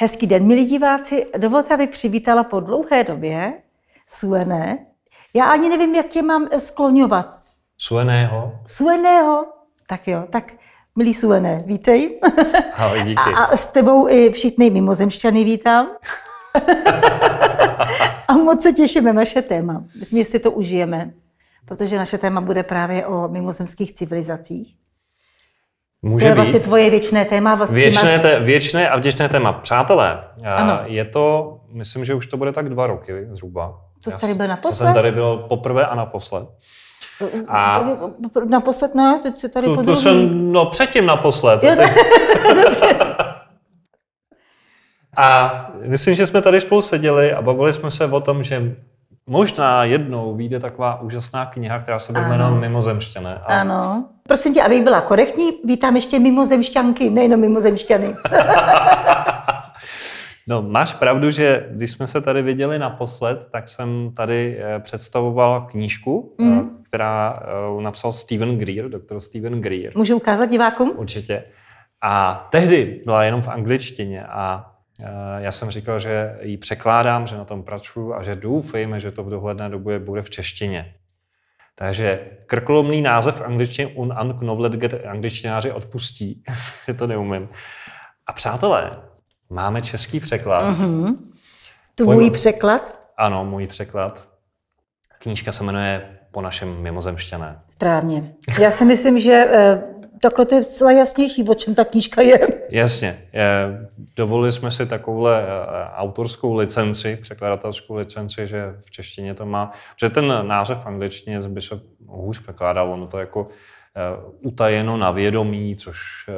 Hezký den, milí diváci. Dovolte, abych přivítala po dlouhé době Suené. Já ani nevím, jak tě mám eh, skloňovat. Sueného? Sueného. Tak jo, tak milí Suené, vítej. Ahoj, díky. A, a s tebou i všichni mimozemšťany vítám. a moc se těšíme naše téma. Myslím, že si to užijeme, protože naše téma bude právě o mimozemských civilizacích. Může to je být. vlastně tvoje věčné téma. Vlastně věčné, máš... te, věčné a vděčné téma. Přátelé, eh, ano. je to, myslím, že už to bude tak dva roky zhruba. To jsi tady byl naposled? Co jsem tady byl poprvé a naposled. Mm, a mm, mm, naposled ne, teď jsi tady to, to jsem, no předtím naposled. Jo, a myslím, že jsme tady spolu seděli a bavili jsme se o tom, že možná jednou vyjde taková úžasná kniha, která se jmenuje Mimozemštěné. A ano Prosím tě, abych byla korektní, vítám ještě mimozemšťanky, nejenom mimozemšťany. No, máš pravdu, že když jsme se tady viděli naposled, tak jsem tady eh, představoval knížku, mm. která eh, napsal Steven Greer, doktor Steven Greer. Můžu ukázat divákům? Určitě. A tehdy byla jenom v angličtině a já jsem říkal, že ji překládám, že na tom pracuji a že doufejme, že to v dohledné době bude v češtině. Takže krkolomný název v angličtině get angličtináři odpustí. Je to neumím. A přátelé, máme český překlad. Mm-hmm. Tvůj Pojmu... překlad? Ano, můj překlad. Knížka se jmenuje Po našem mimozemštěné. Správně. Já si myslím, že eh, takhle to je zcela jasnější, o čem ta knížka je. Jasně. Dovolili jsme si takovouhle eh, autorskou licenci, překladatelskou licenci, že v češtině to má, Protože ten název angličtině by se hůř překládal, ono to jako eh, utajeno na vědomí, což eh,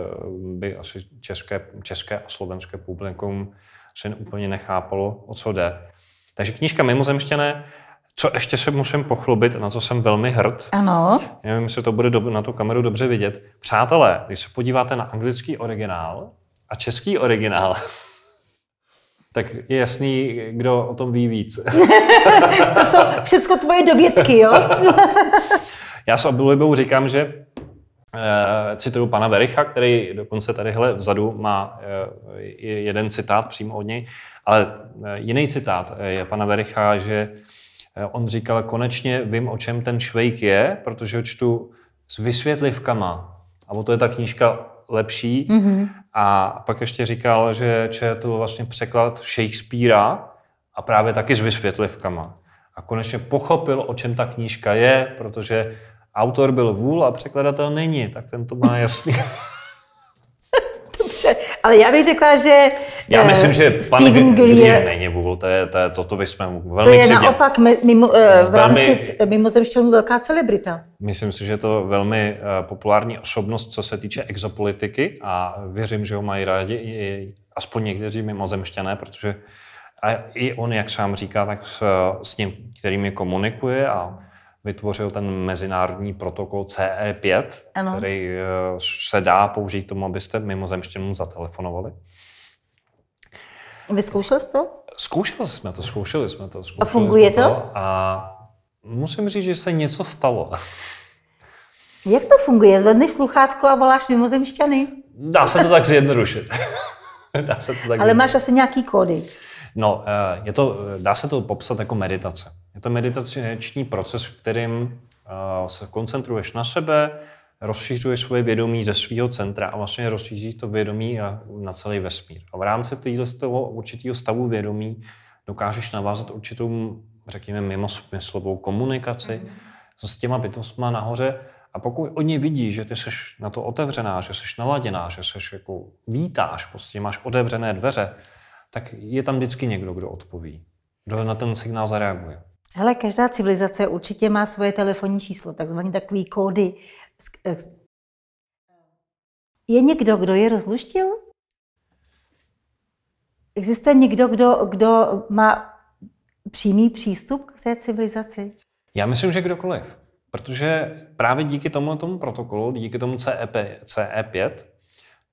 by asi české, české a slovenské publikum se úplně nechápalo, o co jde. Takže knížka mimozemštěné, co ještě se musím pochlubit, na co jsem velmi hrd. Ano. Já nevím, jestli to bude do, na tu kameru dobře vidět. Přátelé, když se podíváte na anglický originál a český originál, tak je jasný, kdo o tom ví víc. to jsou všechno tvoje dovědky, jo? Já s oblibou říkám, že eh, cituju pana Vericha, který dokonce tadyhle vzadu má eh, jeden citát přímo od něj, ale eh, jiný citát eh, je pana Vericha, že eh, Eh, on říkal, konečně vím, o čem ten švejk je, protože ho čtu s vysvětlivkama. A o to je ta knížka lepší. Mm-hmm. A pak ještě říkal, že četl vlastně překlad Shakespearea a právě taky s vysvětlivkama. A konečně pochopil, o čem ta knížka je, protože autor byl vůl a překladatel není, tak ten to má jasný. dobře. Ale já bych řekla, že Já eh, myslím, že pan Steven Greer není Google, to je, to je, toto bychom velmi To je křidě. naopak mimo, eh, v rámci velmi, mimozemšťanů velká celebrita. Myslím si, že je to velmi eh, populární osobnost, co se týče exopolitiky a věřím, že ho mají rádi i aspoň někteří mimozemštěné, protože a i on, jak sám říká, tak s, s ním, kterými komunikuje a vytvořil ten mezinárodní protokol CE5, ano. který eh, se dá použít k tomu, abyste mimozemštěnům zatelefonovali. Vyzkoušel jste to? Zkoušeli jsme to, zkoušeli jsme to. Zkoušeli a funguje to? to? A musím říct, že se něco stalo. Jak to funguje? Zvedneš sluchátko a voláš mimozemšťany? Dá se to tak zjednodušit. dá se to tak Ale máš asi nějaký kódy. No, eh, je to, eh, dá se to popsat jako meditace. Je to meditační proces, v kterým eh, se koncentruješ na sebe, rozšířuje svoje vědomí ze svého centra a vlastně rozšíříš to vědomí na celý vesmír. A v rámci toho určitého stavu vědomí dokážeš navázat určitou, řekněme, smyslovou komunikaci mm-hmm. s těma bytostma nahoře. A pokud oni vidí, že ty jsi na to otevřená, že jsi naladěná, že jsi jako vítáš, prostě máš otevřené dveře, tak je tam vždycky někdo, kdo odpoví, kdo na ten signál zareaguje. Hele, každá civilizace určitě má svoje telefonní číslo, takzvané takové kódy. Je někdo, kdo je rozluštil? Existuje někdo, kdo, kdo má přímý přístup k té civilizaci? Já myslím, že kdokoliv. Protože právě díky tomu, tomu protokolu, díky tomu CEP, CE5,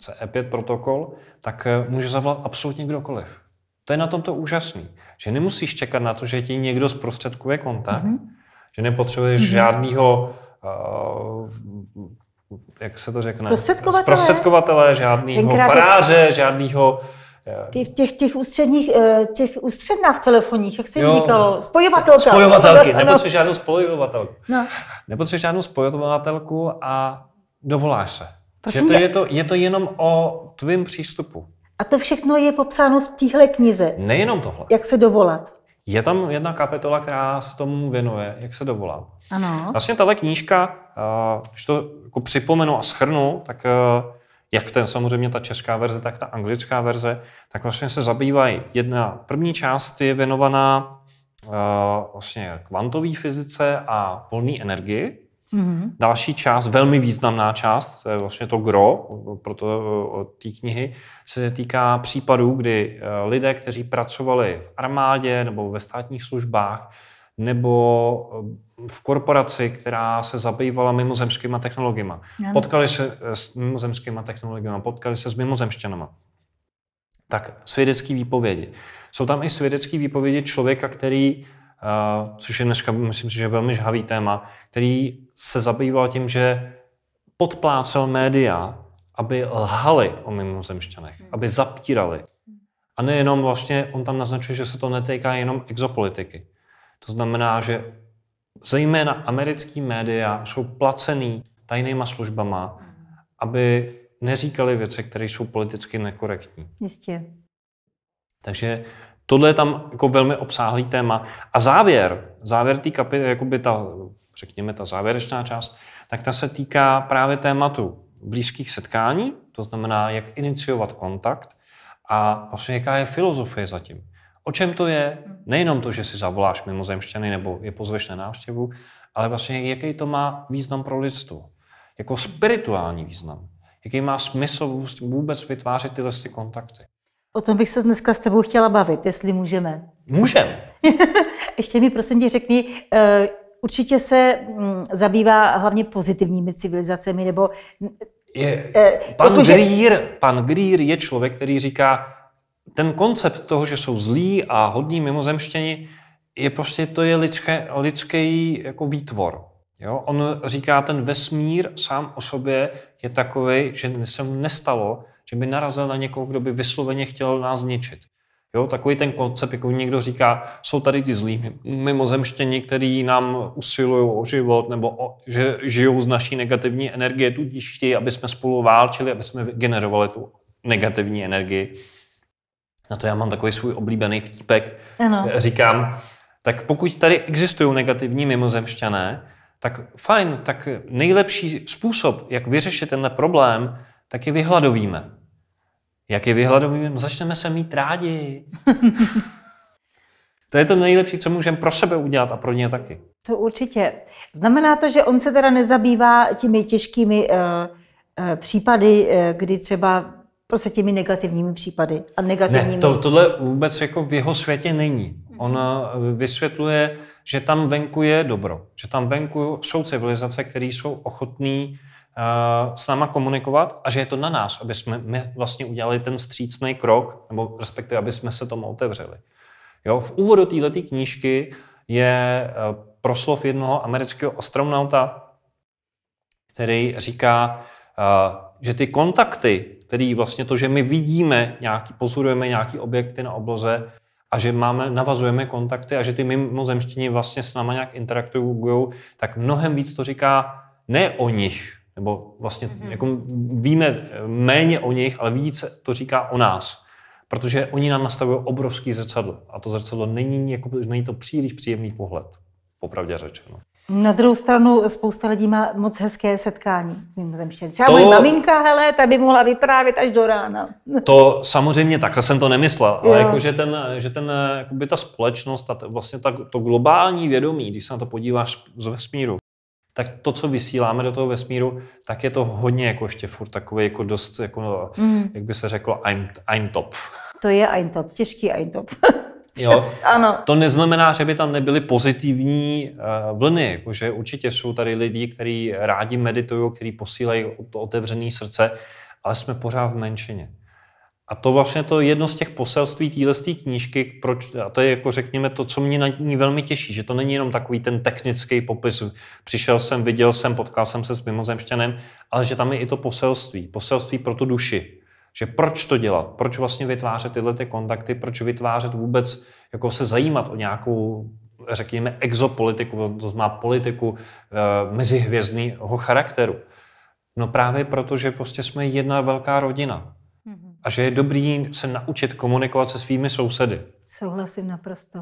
CE5 protokol, tak může zavolat absolutně kdokoliv. To je na tomto úžasný, že nemusíš čekat na to, že ti někdo zprostředkuje kontakt, mm-hmm. že nepotřebuješ mm-hmm. žádného uh, eh, jak se to řekne? Zprostředkovatele. Zprostředkovatele, žádnýho Tenkrát faráře, žádnýho... Eh, Ty, v těch, těch, ústředních, eh, těch ústřednách telefonních, jak se jim říkalo, no. spojovatelka. Spojovatelky, no. nepotřebuješ žádnou spojovatelku. No. Nepotřebuješ žádnou spojovatelku a dovoláš se. Prosím, že to, je, to, je to jenom o tvém přístupu. A to všechno je popsáno v téhle knize. Nejenom tohle. Jak se dovolat. Je tam jedna kapitola, která se tomu věnuje, jak se dovolat. Ano. Vlastně tahle knížka, eh, když to jako připomenu a shrnu, tak eh, jak ten samozřejmě ta česká verze, tak ta anglická verze, tak vlastně se zabývají. Jedna první část je věnovaná eh, vlastně kvantové fyzice a volné energii. Mm-hmm. Další část, velmi významná část, to je vlastně to gro proto té knihy, se týká případů, kdy eh, lidé, kteří pracovali v armádě nebo ve státních službách, nebo eh, v korporaci, která se zabývala mimozemskýma technologiemi. Potkali se eh, s mimozemskýma technologiemi, potkali se s mimozemštěnama. Tak svědecké výpovědi. Jsou tam i svědecké výpovědi člověka, který Eh, což je dneska, myslím si, že velmi žhavý téma, který se zabýval tím, že podplácel média, aby lhali o mimozemšťanech, hmm. aby zaptírali. A nejenom vlastně, on tam naznačuje, že se to netýká jenom exopolitiky. To znamená, že zejména americký média jsou placený tajnýma službama, aby neříkali věci, které jsou politicky nekorektní. Jistě. Takže Tohle je tam jako velmi obsáhlý téma. A závěr, závěr té kapitoly, jakoby ta, řekněme, ta závěrečná část, tak ta se týká právě tématu blízkých setkání, to znamená, jak iniciovat kontakt a vlastně jaká je filozofie zatím. O čem to je? Nejenom to, že si zavoláš mimozemštěny nebo je pozveš na návštěvu, ale vlastně jaký to má význam pro lidstvo. Jako spirituální význam. Jaký má smysl vůbec vytvářet tyhle kontakty. O tom bych se dneska s tebou chtěla bavit, jestli můžeme. Můžem. Ještě mi prosím tě řekni, eh, určitě se mm, zabývá hlavně pozitivními civilizacemi, nebo... Je, eh, pan, jako, Grýr, že... pan Grýr je člověk, který říká, ten koncept toho, že jsou zlí a hodní mimozemštěni, je prostě, to je lidské, lidský jako výtvor. Jo? On říká, ten vesmír sám o sobě je takový, že se mu nestalo, že by narazil na někoho, kdo by vysloveně chtěl nás zničit. Jo, takový ten koncept, jako někdo říká, jsou tady ty zlí mimozemštění, kteří nám usilují o život nebo o, že žijou z naší negativní energie, tudíž chtějí, aby jsme spolu válčili, aby jsme generovali tu negativní energii. Na to já mám takový svůj oblíbený vtípek. Ano. Eh, říkám, tak pokud tady existují negativní mimozemšťané, tak fajn, tak nejlepší způsob, jak vyřešit tenhle problém, tak je vyhladovíme. Jak je vyhladovíme? No začneme se mít rádi. To je to nejlepší, co můžeme pro sebe udělat a pro ně taky. To určitě. Znamená to, že on se teda nezabývá těmi těžkými uh, uh, případy, uh, kdy třeba prostě těmi negativními případy a negativními... Ne, to, tohle vůbec jako v jeho světě není. On vysvětluje, že tam venku je dobro, že tam venku jsou civilizace, které jsou ochotné Eh, s náma komunikovat a že je to na nás, aby jsme my vlastně udělali ten vstřícný krok, nebo respektive, aby jsme se tomu otevřeli. Jo, v úvodu této knížky je eh, proslov jednoho amerického astronauta, který říká, eh, že ty kontakty, tedy vlastně to, že my vidíme nějaký, pozorujeme nějaký objekty na obloze a že máme, navazujeme kontakty a že ty mimozemštění vlastně s náma nějak interaktují, tak mnohem víc to říká ne o nich, nebo vlastně mm-hmm. jako víme méně o nich, ale více to říká o nás. Protože oni nám nastavují obrovský zrcadlo. A to zrcadlo není, jako, není to příliš příjemný pohled, popravdě řečeno. Na druhou stranu spousta lidí má moc hezké setkání s zemštěním. Třeba to, moje maminka, hele, ta by mohla vyprávět až do rána. To samozřejmě, takhle jsem to nemyslel, ale jo. ale jako, že, ten, že ten, jakoby ta společnost, ta, vlastně ta, to globální vědomí, když se na to podíváš z vesmíru, tak to, co vysíláme do toho vesmíru, tak je to hodně jako ještě furt takový jako dost, jako, mm. jak by se řeklo, ein, ein top. To je ein top, těžký ein top. Jo. Ano. To neznamená, že by tam nebyly pozitivní eh, vlny, jakože určitě jsou tady lidi, kteří rádi meditují, kteří posílají to otevřené srdce, ale jsme pořád v menšině. A to vlastně to je jedno z těch poselství téhle knížky, proč, a to je jako řekněme to, co mě na ní velmi těší, že to není jenom takový ten technický popis, přišel jsem, viděl jsem, potkal jsem se s mimozemšťanem, ale že tam je i to poselství, poselství pro tu duši, že proč to dělat, proč vlastně vytvářet tyhle ty kontakty, proč vytvářet vůbec, jako se zajímat o nějakou řekněme, exopolitiku, to znamená politiku e, mezihvězdného charakteru. No právě proto, že prostě jsme jedna velká rodina a že je dobrý se naučit komunikovat se svými sousedy. Souhlasím naprosto.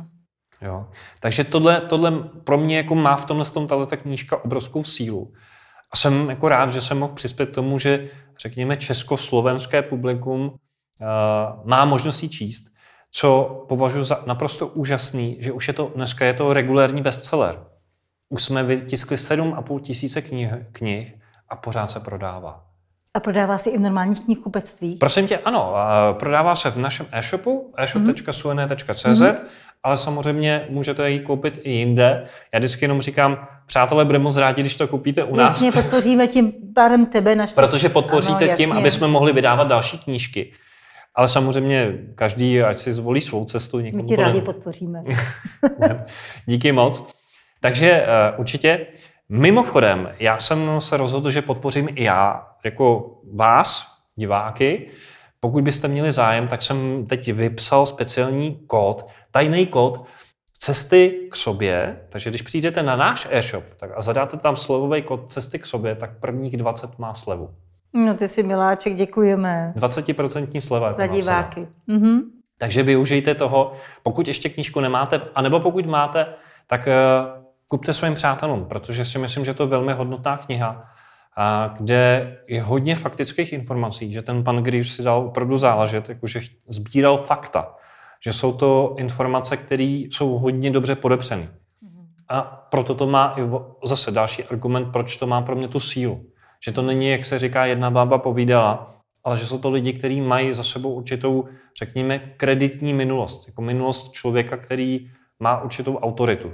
Jo. Takže tohle, tohle pro mě jako má v tomhle tom tato knížka obrovskou sílu. A jsem jako rád, že jsem mohl přispět tomu, že řekněme československé publikum uh, má možnost ji číst, co považuji za naprosto úžasný, že už je to, dneska je to regulární bestseller. Už jsme vytiskli 7,5 tisíce knih, knih a pořád se prodává. A prodává se i v normálních knihkupectví? Prosím tě, ano. Prodává se v našem e-shopu, e-shop.suene.cz, mm-hmm. ale samozřejmě můžete ji koupit i jinde. Já vždycky jenom říkám, přátelé, budeme moc rádi, když to koupíte u nás. Jasně, podpoříme tím pádem tebe naštěstí. Protože podpoříte ano, tím, aby jsme mohli vydávat další knížky. Ale samozřejmě každý, ať si zvolí svou cestu. My ti rádi ne... podpoříme. Díky moc. Takže uh, určitě. Mimochodem, já jsem se rozhodl, že podpořím i já, jako vás, diváky. Pokud byste měli zájem, tak jsem teď vypsal speciální kód, tajný kód cesty k sobě. Takže když přijdete na náš e-shop tak a zadáte tam slovový kód cesty k sobě, tak prvních 20 má slevu. No ty si miláček, děkujeme. 20% sleva. Jako Za diváky. Mhm. Takže využijte toho, pokud ještě knížku nemáte, anebo pokud máte, tak eh, kupte svým přátelům, protože si myslím, že to je velmi hodnotná kniha, a kde je hodně faktických informací, že ten pan Greaves si dal opravdu záležet, jakože sbíral fakta, že jsou to informace, které jsou hodně dobře podepřeny. Mhm. A proto to má i zase další argument, proč to má pro mě tu sílu. Že to není, jak se říká, jedna bába povídala, ale že jsou to lidi, kteří mají za sebou určitou, řekněme, kreditní minulost. Jako minulost člověka, který má určitou autoritu.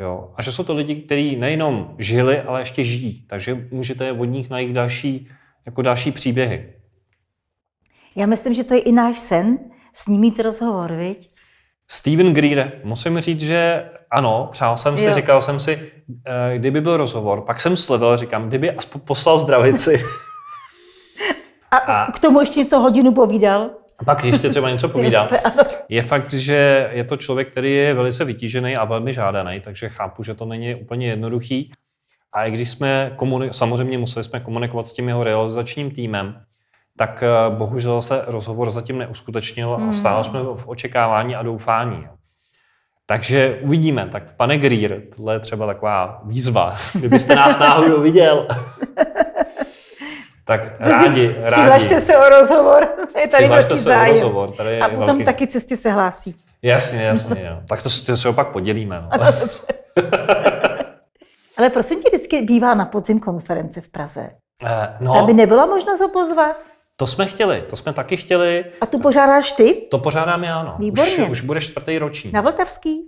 Jo? A že jsou to lidi, kteří nejenom žili, ale ještě žijí. Takže můžete od nich najít další, jako další příběhy. Já myslím, že to je i náš sen, s ním mít rozhovor, viď? Steven Greer, musím říct, že ano, přál jsem si, jo. říkal jsem si, eh, kdyby byl rozhovor, pak jsem slevil, říkám, kdyby aspoň poslal zdravici. A, a k tomu ještě něco hodinu povídal? a pak ještě třeba něco povídá. Je fakt, že je to člověk, který je velice vytížený a velmi žádaný, takže chápu, že to není úplně jednoduchý. A i když jsme, samozřejmě museli jsme komunikovat s tím jeho realizačním týmem, tak eh, bohužel se rozhovor zatím neuskutečnil a hmm. stále jsme v očekávání a doufání. Takže uvidíme. Tak pane Greer, tohle je třeba taková výzva. Kdybyste nás náhodou viděl, tak rádi, rádi. Přihlašte se o rozhovor. Je tady Přihlašte se zájem. o rozhovor. Tady je A potom velký... taky cesty se hlásí. Jasně, jasně. jo. Tak to, to se opak podělíme. No. Ano, dobře. Ale prosím tě, vždycky bývá na podzim konference v Praze. Eh, no. Tam by nebyla možnost ho pozvat? To jsme chtěli, to jsme taky chtěli. A tu pořádáš ty? To pořádám já, no. Výborně. Už, už bude čtvrtý ročník. Na Vltavský?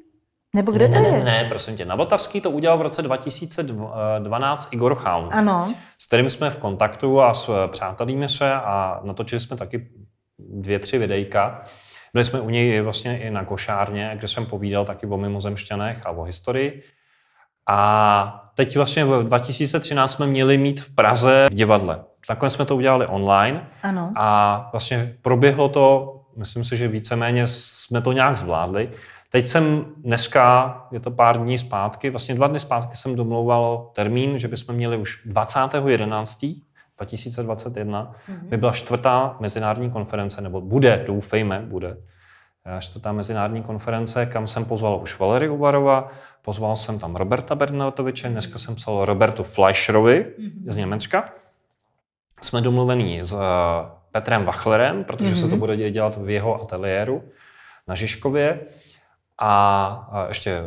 Nebo kde ne, to ne, je? Ne, ne, prosím tě. Na Vltavský to udělal v roce 2012 Igor Chaun, ano. s kterým jsme v kontaktu a s přátelíme se a natočili jsme taky dvě, tři videjka. Byli jsme u něj vlastně i na košárně, kde jsem povídal taky o mimozemšťanech a o historii. A teď vlastně v 2013 jsme měli mít v Praze v divadle. Takhle jsme to udělali online ano. a vlastně proběhlo to, myslím si, že víceméně jsme to nějak zvládli. Teď jsem dneska, je to pár dní zpátky, vlastně dva dny zpátky jsem domlouval termín, že bychom měli už 20.11. 2021 mm-hmm. by byla čtvrtá mezinárodní konference, nebo bude, doufejme, bude, eh, čtvrtá mezinárodní konference, kam jsem pozval už Valery Uvarova, pozval jsem tam Roberta Bernatoviče, mhm. dneska jsem psal Robertu Fleischerovi mm-hmm. z Německa. Jsme domluvení s eh, Petrem Wachlerem, protože mm-hmm. se to mhm. bude dělat v jeho ateliéru na Žižkově a ještě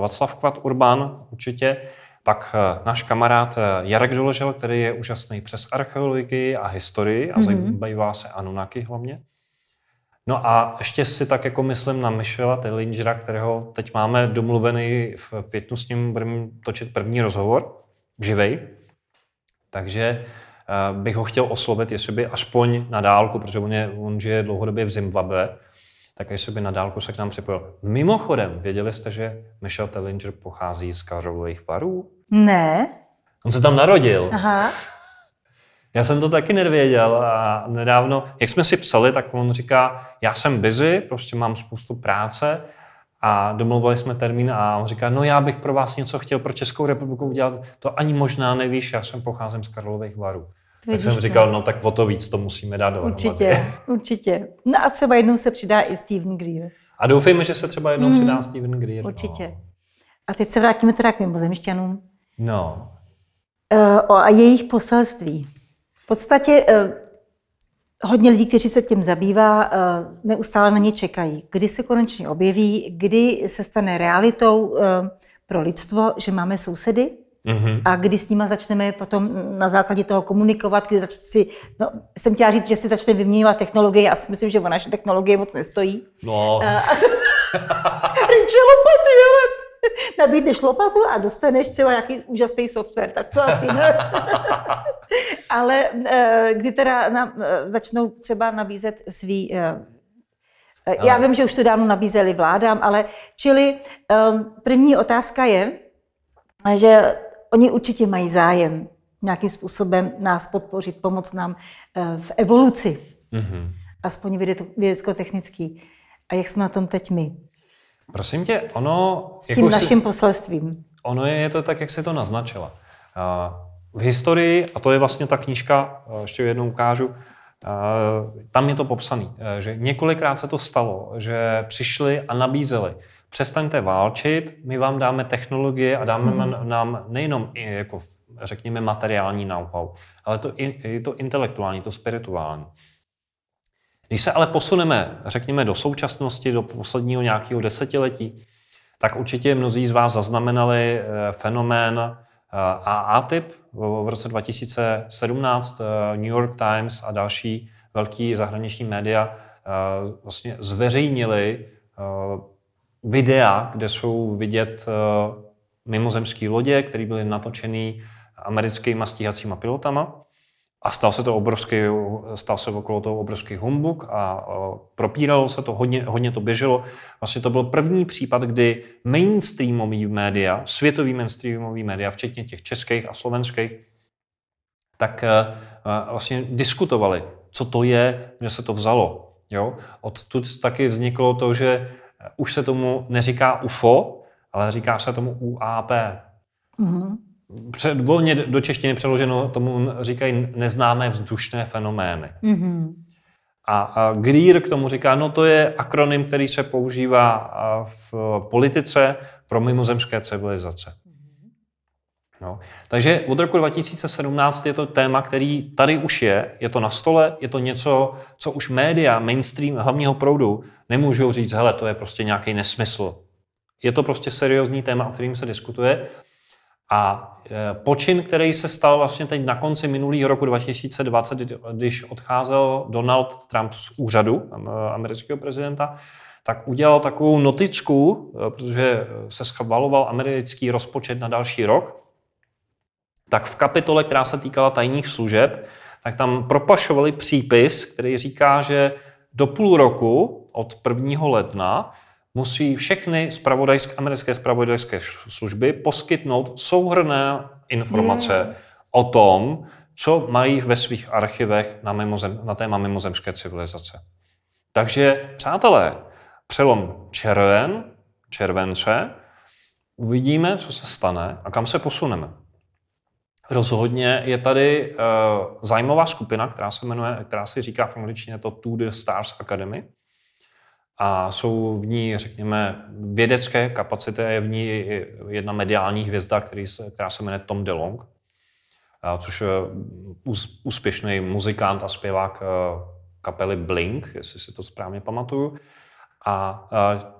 Václav Kvat Urban určitě, pak e, náš kamarád e, Jarek Doložel, který je úžasný přes archeologii a historii a mm-hmm. se Anunaky hlavně. No a ještě si tak jako myslím na Michela Tellingera, kterého teď máme domluvený v květnu s ním, budeme točit první rozhovor, živej. Takže e, bych ho chtěl oslovit, jestli by aspoň na dálku, protože on, je, on žije dlouhodobě v Zimbabwe, tak až se by na dálku se k nám připojil. Mimochodem, věděli jste, že Michel Tellinger pochází z Karlových varů? Ne. On se tam narodil. Aha. Já jsem to taky nevěděl a nedávno, jak jsme si psali, tak on říká, já jsem busy, prostě mám spoustu práce a domluvili jsme termín a on říká, no já bych pro vás něco chtěl pro Českou republiku udělat, to ani možná nevíš, já jsem pocházím z Karlových varů. Tak Vidíš jsem říkal, to? no tak o to víc to musíme dát dohromady. Určitě, určitě. No a třeba jednou se přidá i Steven Greer. A doufejme, že se třeba jednou mm. přidá Steven Greer. No. Určitě. No. A teď se vrátíme teda k mimozemšťanům. No. Uh, a jejich poselství. V podstatě uh, hodně lidí, kteří se tím zabývá, uh, neustále na ně čekají. Kdy se konečně objeví, kdy se stane realitou uh, pro lidstvo, že máme sousedy, Mm-hmm. A kdy s nima začneme potom na základě toho komunikovat, kdy zač- si, no, jsem chtěla říct, že si začne vyměňovat technologie, já si myslím, že o naše technologie moc nestojí. No. Rýče lopaty, ale nabídneš lopatu a dostaneš třeba nějaký úžasný software, tak to asi ne. ale e, kdy teda na, e, začnou třeba nabízet svý e, já vím, že už to dávno nabízeli vládám, ale čili um, první otázka je, že Oni určitě mají zájem nějakým způsobem nás podpořit, pomoct nám eh, v evoluci. Mm-hmm. Aspoň vědecko-technický. A jak jsme na tom teď my? Prosím tě, ono... S jako tím jako naším si, poselstvím. Ono je, je to tak, jak se to naznačila. V historii, a to je vlastně ta knížka, eh, ještě jednou ukážu, eh, tam je to popsané, že několikrát se to stalo, že přišli a nabízeli přestaňte válčit, my vám dáme technologie a dáme hmm. nám nejenom, jako, řekněme, materiální know-how, ale to, i, to intelektuální, to spirituální. Když se ale posuneme, řekněme, do současnosti, do posledního nějakého desetiletí, tak určitě mnozí z vás zaznamenali eh, fenomén eh, AA-typ. V roce 2017 eh, New York Times a další velký zahraniční média vlastně zveřejnili videa, kde jsou vidět eh, mimozemské lodě, které byly natočené americkými stíhacími pilotama. A stal se to obrovský, stal se okolo toho obrovský humbuk a eh, propíralo se to, hodně, hodně to běželo. Vlastně to byl první případ, kdy mainstreamový média, světový mainstreamový média, včetně těch českých a slovenských, tak eh, vlastně diskutovali, co to je, že se to vzalo. Jo? Odtud taky vzniklo to, že už se tomu neříká UFO, ale říká se tomu UAP. Mm-hmm. Před, volně do češtiny přeloženo tomu říkají neznámé vzdušné fenomény. Mm-hmm. A, a GRIR k tomu říká, no to je akronym, který se používá v politice pro mimozemské civilizace. Jo. Takže od roku 2017 je to téma, který tady už je, je to na stole, je to něco, co už média, mainstream hlavního proudu nemůžou říct, hele, to je prostě nějaký nesmysl. Je to prostě seriózní téma, o kterým se diskutuje. A e, počin, který se stal vlastně teď na konci minulého roku 2020, když odcházel Donald Trump z úřadu e, amerického prezidenta, tak udělal takovou notičku, e, protože se schvaloval americký rozpočet na další rok tak v kapitole, která se týkala tajných služeb, tak tam propašovali přípis, který říká, že do půl roku od 1. ledna musí všechny spravodajské americké spravodajské služby poskytnout souhrné informace hmm. o tom, co mají ve svých archivech na, mimozem, na téma mimozemské civilizace. Takže, přátelé, přelom červen, července, uvidíme, co se stane a kam se posuneme. Rozhodně je tady uh, zájmová skupina, která se jmenuje, která se říká v angličtině to To the Stars Academy. A jsou v ní, řekněme, vědecké kapacity a je v ní jedna mediální hvězda, který se, která se jmenuje Tom DeLong, uh, eh, což je úspěšný muzikant a zpěvák uh, kapely Blink, jestli si to správně pamatuju. A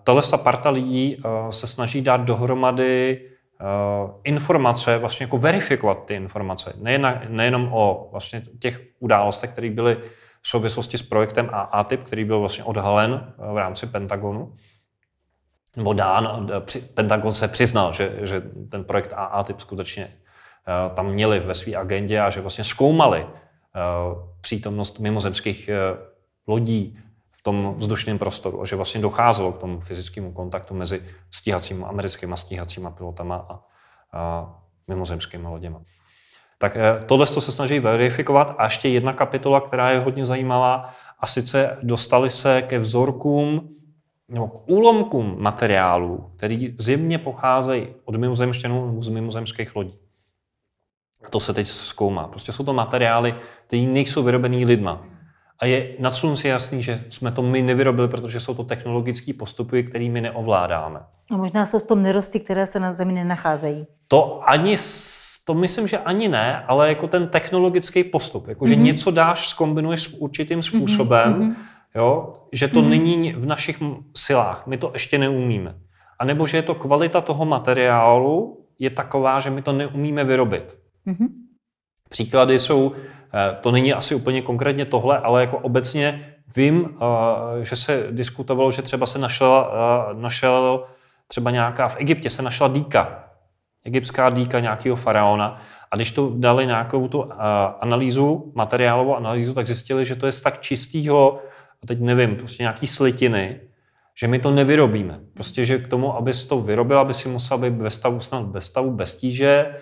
tahle parta lidí se snaží dát dohromady Eh, informace, vlastně jako verifikovat ty informace. Nejen, nejenom o vlastně těch událostech, které byly v souvislosti s projektem AATIP, který byl vlastně odhalen eh, v rámci Pentagonu, nebo dán, eh, Pentagon se přiznal, že, že ten projekt AATIP skutečně tam měli ve své agendě a že vlastně zkoumali přítomnost mimozemských lodí tom vzdušném prostoru a že vlastně docházelo k tomu fyzickému kontaktu mezi stíhacíma, americkýma stíhacíma pilotama a, a mimozemskými loděma. Tak eh, tohle se snaží verifikovat a ještě jedna kapitola, která je hodně zajímavá, a sice dostali se ke vzorkům nebo k úlomkům materiálů, který zimně pocházejí od mimozemštěnů nebo z mimozemských lodí. A to se teď zkoumá. Prostě jsou to materiály, které nejsou vyrobené lidma. A je na slunci jasný, že jsme to my nevyrobili, protože jsou to technologické postupy, kterými neovládáme. A možná jsou v tom nerosty, které se na Zemi nenacházejí. To ani, to myslím, že ani ne, ale jako ten technologický postup, jako mm-hmm. že mhm. něco dáš, skombinuješ s určitým mhm, způsobem, mm-hmm. jo, že to mm-hmm. není v našich silách, my to ještě neumíme. A nebo že je to kvalita toho materiálu je taková, že my to neumíme vyrobit. Mm-hmm. Příklady jsou Eh, to není asi úplně konkrétně tohle, ale jako obecně vím, eh, že se diskutovalo, že třeba se našla, eh, našel třeba nějaká, v Egyptě se našla dýka, egyptská dýka nějakého faraona. A když to dali nějakou tu analýzu, materiálovou analýzu, tak zjistili, že to je z tak čistého, a teď nevím, prostě nějaký slitiny, že my to nevyrobíme. Prostě, že k tomu, abys to vyrobil, aby si musel být ve stavu snad ve stavu, bez tíže,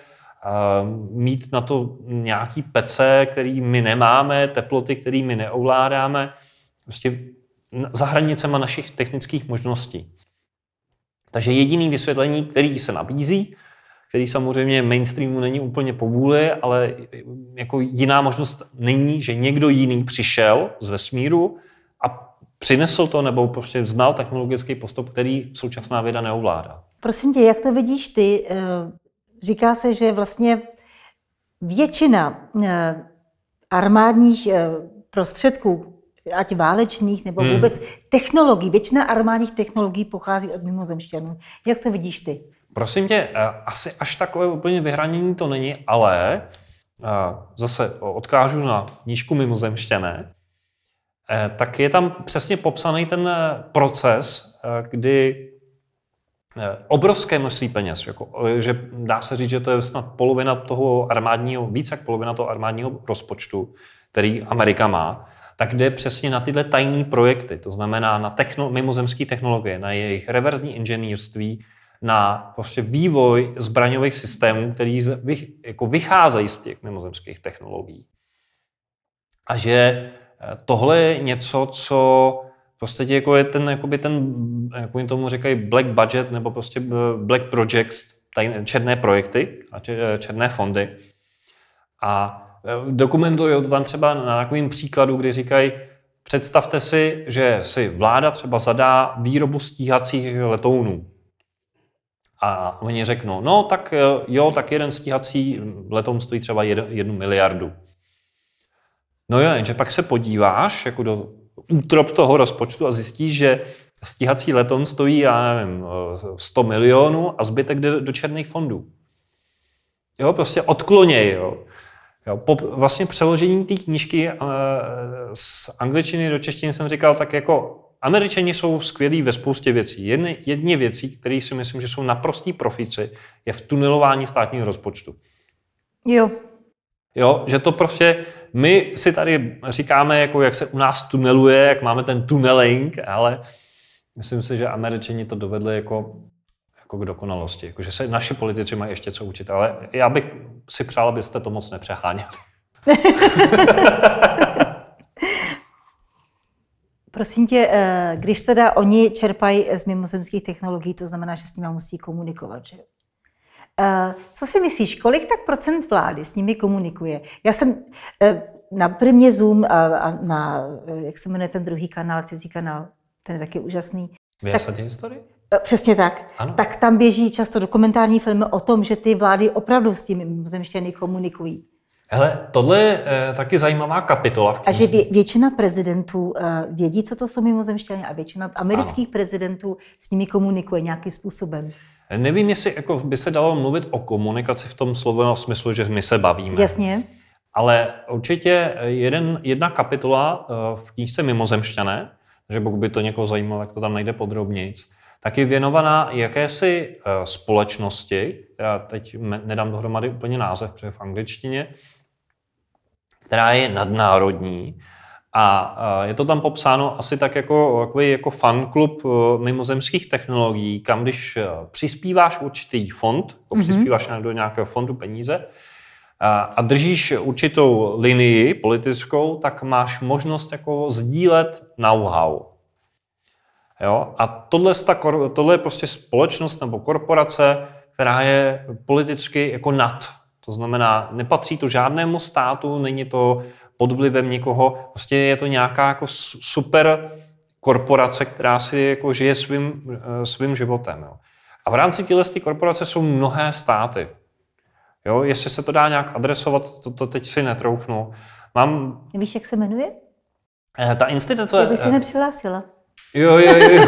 Ehm, mít na to nějaký pece, který my nemáme, teploty, který my neovládáme, prostě za hranicema našich technických možností. Takže jediný vysvětlení, který se nabízí, který samozřejmě mainstreamu není úplně vůli, ale jako jiná možnost není, že někdo jiný přišel z vesmíru a přinesl to nebo prostě znal technologický postup, který současná věda neovládá. Prosím tě, jak to vidíš ty? Eh, Říká se, že vlastně většina eh, armádních eh, prostředků, ať válečných nebo hmm. technologií, většina armádních technologií pochází od mimozemšťanů. Jak to vidíš ty? Prosím tě, eh, asi až takové úplně vyhranění to není, ale zase odkážu na knížku Mimozemštěné, tak je tam přesně popsaný ten proces, kdy Eh, obrovské množství peněz. Jako, eh, že dá se říct, že to je snad polovina toho armádního, více jak polovina toho armádního rozpočtu, který Amerika má, tak jde přesně na tyhle tajné projekty, to znamená na techno, mimozemské technologie, na jejich reverzní inženýrství, na prostě vývoj zbraňových systémů, který z, vy, jako vycházejí z těch mimozemských technologií. A že eh, tohle je něco, co podstatě jako je ten, jakoby ten, jak oni tomu říkají, black budget nebo prostě eh, black projects, tajné, černé projekty a eh, černé fondy. A eh, dokumentují to tam třeba na takovým příkladu, kdy říkají, představte si, že si vláda třeba zadá výrobu stíhacích letounů. A oni řeknou, no tak jo, tak jeden stíhací letoun stojí třeba jednu miliardu. No jo, jenže pak se podíváš jako do útrop toho rozpočtu a zjistí, že stíhací letoun stojí, já nevím, 100 eh, milionů a zbytek jde do černých fondů. Jo, prostě odkloněj, jo. Jo, po vlastně přeložení té knížky eh, z angličtiny do češtiny jsem říkal tak jako Američani jsou skvělí ve spoustě věcí. Jedny, jedni věcí, které si myslím, že jsou naprostí profici, je v tunelování státního rozpočtu. Jo. Jo, že to prostě my si tady říkáme, jako jak se u nás tuneluje, jak máme ten tuneling, ale myslím si, že Američani to dovedli jako, jako k dokonalosti. Jako, že se naši politici mají ještě co učit, ale já bych si přál, abyste to moc nepřeháněli. Prosím tě, eh, když teda oni čerpají z mimozemských technologií, to znamená, že s nimi musí komunikovat, že Eh, co si myslíš, kolik tak procent vlády s nimi komunikuje? Já jsem eh, na primě Zoom a, a na, eh, jak se jmenuje ten druhý kanál, cizí kanál, ten je taky úžasný. Vyjasnit historii? Přesně tak. Ano. Tak tam běží často dokumentární filmy o tom, že ty vlády opravdu s tím mimozemštěny komunikují. Hele, tohle je e, taky zajímavá kapitola. V a že vě, většina prezidentů e, vědí, co to jsou mimozemšťané a většina amerických ano. prezidentů s nimi komunikuje nějakým způsobem. Nevím, jestli jako by se dalo mluvit o komunikaci v tom slovem smyslu, že my se bavíme. Jasně. Ale určitě jeden, jedna kapitola eh, v knížce Mimozemšťané, že pokud by to někoho zajímalo, tak to tam najde podrobnějc, tak je věnovaná jakési eh, společnosti, já teď nedám dohromady úplně název, protože je v angličtině, která je nadnárodní a je to tam popsáno asi tak jako, takový jako fanklub eh, mimozemských technologií, kam když eh, přispíváš určitý fond, mm-hmm. přispíváš do nějakého fondu peníze a držíš určitou linii politickou, tak máš možnost jako sdílet know-how. Jo? A tohle, ta, tohle je prostě společnost nebo korporace, která je politicky jako nad. To znamená, nepatří to žádnému státu, není to uh, pod vlivem někoho. Prostě je to nějaká jako super korporace, která si jako žije svým, eh, svým životem. Jo. A v rámci této korporace jsou mnohé státy. Jo, jestli se to dá nějak adresovat, to, to teď si netroufnu. Mám... Víš, jak se jmenuje? Eh, ta instituce... Já bych si eh. nepřihlásila. Jo, jo, jo.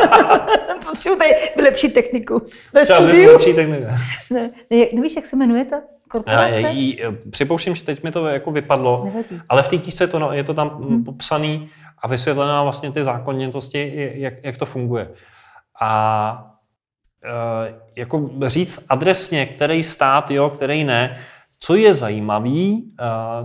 Potřebuji lepší techniku. Ve Třeba lepší techniku. ne, ne, nevíš, jak se jmenuje ta korporace? Já, eh, jí, eh, připouštím, že teď mi to jako vypadlo, Nevadí. ale v té knížce je to, je to tam hmm. popsaný a vysvětlená vlastně ty zákonitosti, jak, jak to funguje. A eh, jako říct adresně, který stát jo, který ne. Co je zajímavý,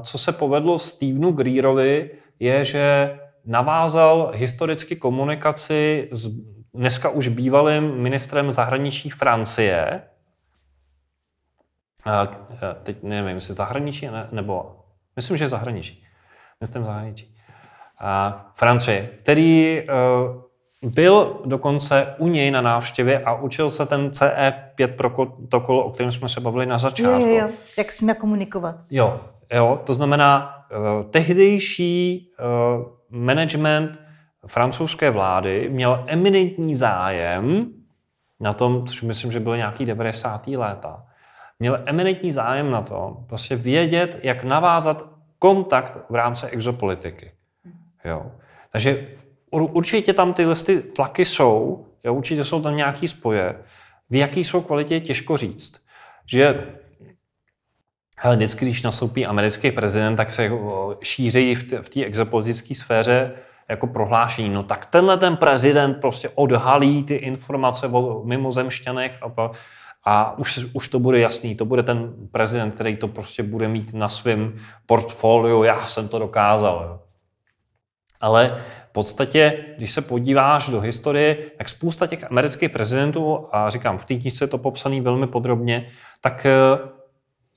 co se povedlo Stevenu Greerovi, je, že navázal historicky komunikaci s dneska už bývalým ministrem zahraničí Francie, E, teď nevím, jestli zahraničí ne, nebo, myslím, že zahraničí, myslím zahraničí, a Francie který e, byl dokonce u něj na návštěvě a učil se ten CE5 protokol, o kterém jsme se bavili na začátku. Jo, jo, jo. jak s ním komunikovat. Jo, jo, to znamená, e, tehdejší management francouzské vlády měl eminentní zájem na tom, což myslím, že bylo nějaký 90. léta, měl eminentní zájem na to, prostě vědět, jak navázat kontakt v rámci exopolitiky. Mhm. Jo. Takže určitě tam ty ty tlaky jsou, jo, určitě jsou tam nějaký spoje. V jaký jsou kvalitě, je těžko říct. Že hele, vždycky, když nastoupí americký prezident, tak se šíří v té exopolitické sféře jako prohlášení, no tak tenhle ten prezident prostě odhalí ty informace o mimozemšťanech a pak, a už, už to bude jasný, to bude ten prezident, který to prostě bude mít na svém portfoliu, já jsem to dokázal. Jo. Ale v podstatě, když se podíváš do historie, tak spousta těch amerických prezidentů, a říkám, v té knižce je to popsané velmi podrobně, tak eh,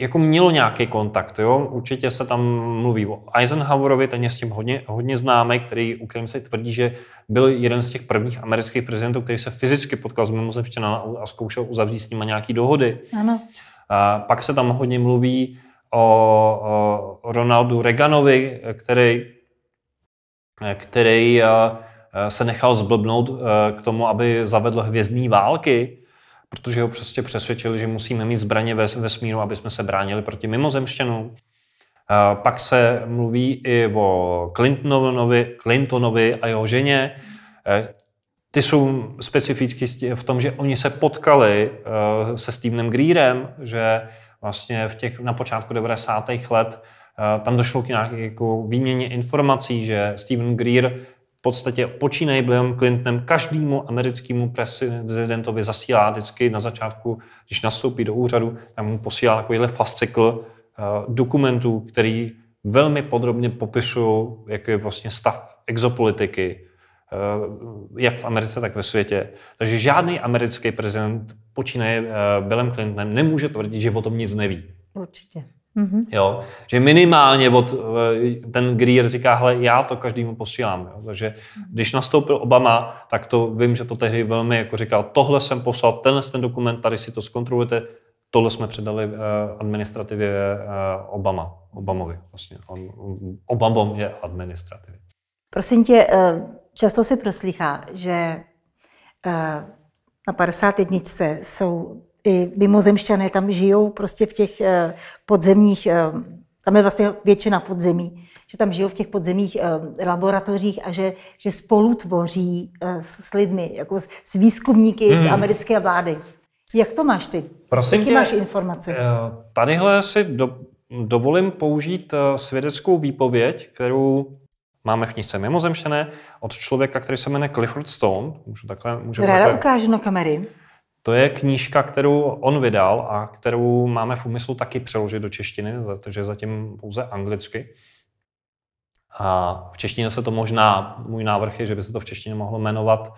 jako mělo nějaký kontakt, jo? určitě se tam mluví o Eisenhowerovi, ten je s tím hodně, hodně známý, který, u kterým se tvrdí, že byl jeden z těch prvních amerických prezidentů, který se fyzicky potkal s mimozemštěna a zkoušel uzavřít s nimi nějaký dohody. Ano. A pak se tam hodně mluví o, o Ronaldu Reaganovi, který, který eh, se nechal zblbnout eh, k tomu, aby zavedl hvězdní války, protože ho prostě přesvědčili, že musíme mít zbraně ve vesmíru, aby jsme se bránili proti mimozemštěnům. Pak se mluví i o Clintonovi, Clintonovi a jeho ženě. E, ty jsou specificky v tom, že oni se potkali e, se Stevenem Greerem, že vlastně v těch, na počátku 90. let e, tam došlo k nějaké jako výměně informací, že Steven Greer podstatě počínají Billem Clintonem každému americkému prezidentovi zasílá vždycky na začátku, když nastoupí do úřadu, tam mu posílá takovýhle fascikl eh, dokumentů, který velmi podrobně popisují, jaký je vlastně stav exopolitiky, eh, jak v Americe, tak ve světě. Takže žádný americký prezident počínaje Billem eh, Clintonem nemůže tvrdit, že o tom nic neví. Určitě. Mm-hmm. Jo? Že minimálně od, eh, ten Greer říká, hele, já to každému posílám. Jo? Takže mm-hmm. když nastoupil Obama, tak to vím, že to tehdy velmi jako říkal, tohle jsem poslal, tenhle ten dokument, tady si to zkontrolujete, tohle jsme předali eh, administrativě eh, Obama, Obamovi. Vlastně. On, Obamom je administrativě. Prosím tě, často se proslýchá, že na 51. jsou i mimozemšťané tam žijou prostě v těch eh, podzemních, eh, tam je vlastně většina podzemí, že tam žijou v těch podzemních eh, laboratořích a že, že spolu tvoří s lidmi, jako s výzkumníky hmm. z americké vlády. Jak to máš ty? Prosím Jaký tě, máš informace? Tadyhle si do, dovolím použít svědeckou výpověď, kterou máme v knižce Mimozemšené od člověka, který se jmenuje Clifford Stone. Můžu takhle, můžu Ráda takhle... ukážu na kamery. To je knížka, kterou on vydal a kterou máme v úmyslu taky přeložit do češtiny, protože zatím pouze anglicky. A v češtině se to možná, můj návrh je, že by se to v češtině mohlo jmenovat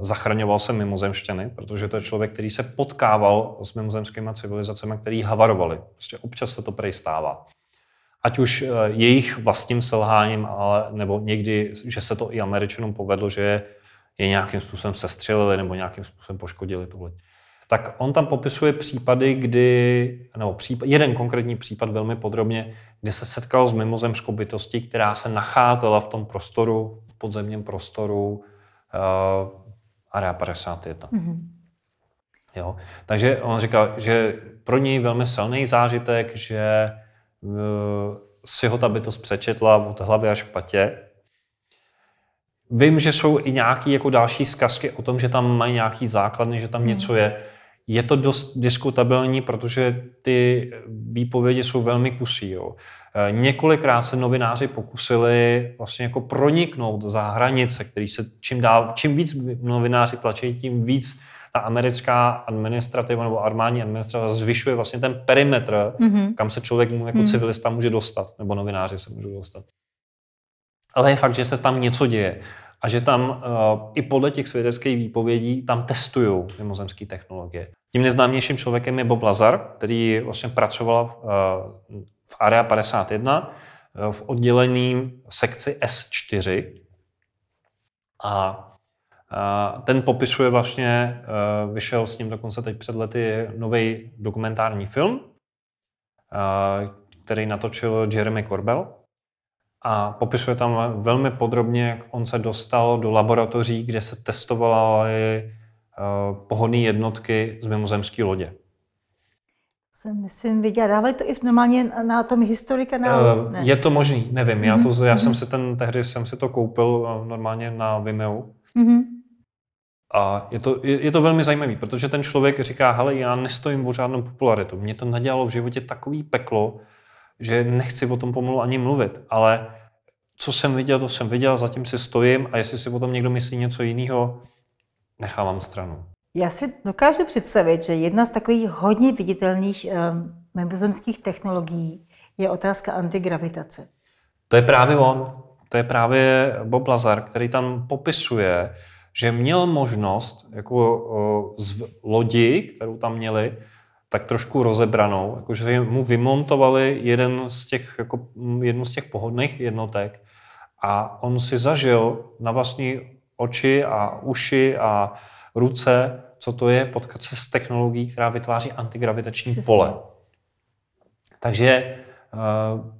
Zachraňoval se mimozemštěny, protože to je člověk, který se potkával s mimozemskými civilizacemi, který havarovali. Prostě občas se to prej stává. Ať už e, jejich vlastním selháním, ale nebo někdy, že se to i Američanům povedlo, že je je nějakým způsobem sestřelili nebo nějakým způsobem poškodili tu loď. Tak on tam popisuje případy, kdy, nebo případ, jeden konkrétní případ velmi podrobně, kdy se setkal s mimozemskou bytostí, která se nacházela v tom prostoru, v podzemním prostoru uh, Area 51. Mm-hmm. Jo. Takže on říkal, že pro něj velmi silný zážitek, že uh, si ho ta bytost přečetla od hlavy až v patě Vím, že jsou i nějaké jako další zkazky o tom, že tam mají nějaký základny, že tam hmm. něco je. Je to dost diskutabilní, protože ty výpovědi jsou velmi kusí. Jo. E, několikrát se novináři pokusili vlastně jako proniknout za hranice, který se čím, dál, čím víc novináři tlačí, tím víc ta americká administrativa nebo armádní administrativa zvyšuje vlastně ten perimetr, mm-hmm. kam se člověk jako mm-hmm. civilista může dostat, nebo novináři se můžou dostat. Ale je fakt, že se tam něco děje a že tam uh, i podle těch svědeckých výpovědí tam testují mimozemské technologie. Tím neznámějším člověkem je Bob Lazar, který vlastně pracoval v, uh, v Area 51 uh, eh, v odděleným sekci S4 a ten popisuje vlastně, vyšel s ním dokonce teď před lety nový dokumentární film, který natočil Jeremy Corbell a popisuje tam velmi podrobně, jak on se dostal do laboratoří, kde se testovaly eh, pohodné jednotky z mimozemské lodě. Jsem, myslím, viděla. Dávali to i normálně na tom historika? Na... Eh, je to možný, nevím. Mm-hmm. Já, to, já mm-hmm. jsem mhm. se ten, tehdy jsem si to koupil eh, normálně na Vimeo. Mm-hmm. A je to, je, je to velmi zajímavý, protože ten člověk říká, hele, já nestojím o žádnou popularitu. Mě to nadělalo v životě takový peklo, že nechci o tom pomalu ani mluvit, ale co jsem viděl, to jsem viděl, zatím si stojím a jestli si o tom někdo myslí něco jiného, nechávám stranu. Já si dokážu představit, že jedna z takových hodně viditelných um, mimozemských technologií je otázka antigravitace. To je právě on. To je právě Bob Lazar, který tam popisuje, že měl možnost jako eh, z lodi, kterou tam měli, tak trošku rozebranou, jakože mu vymontovali jeden z těch, jako, jednu z těch pohodných jednotek a on si zažil na vlastní oči a uši a ruce, co to je potkat se s technologií, která vytváří antigravitační Přesně. pole. Takže uh,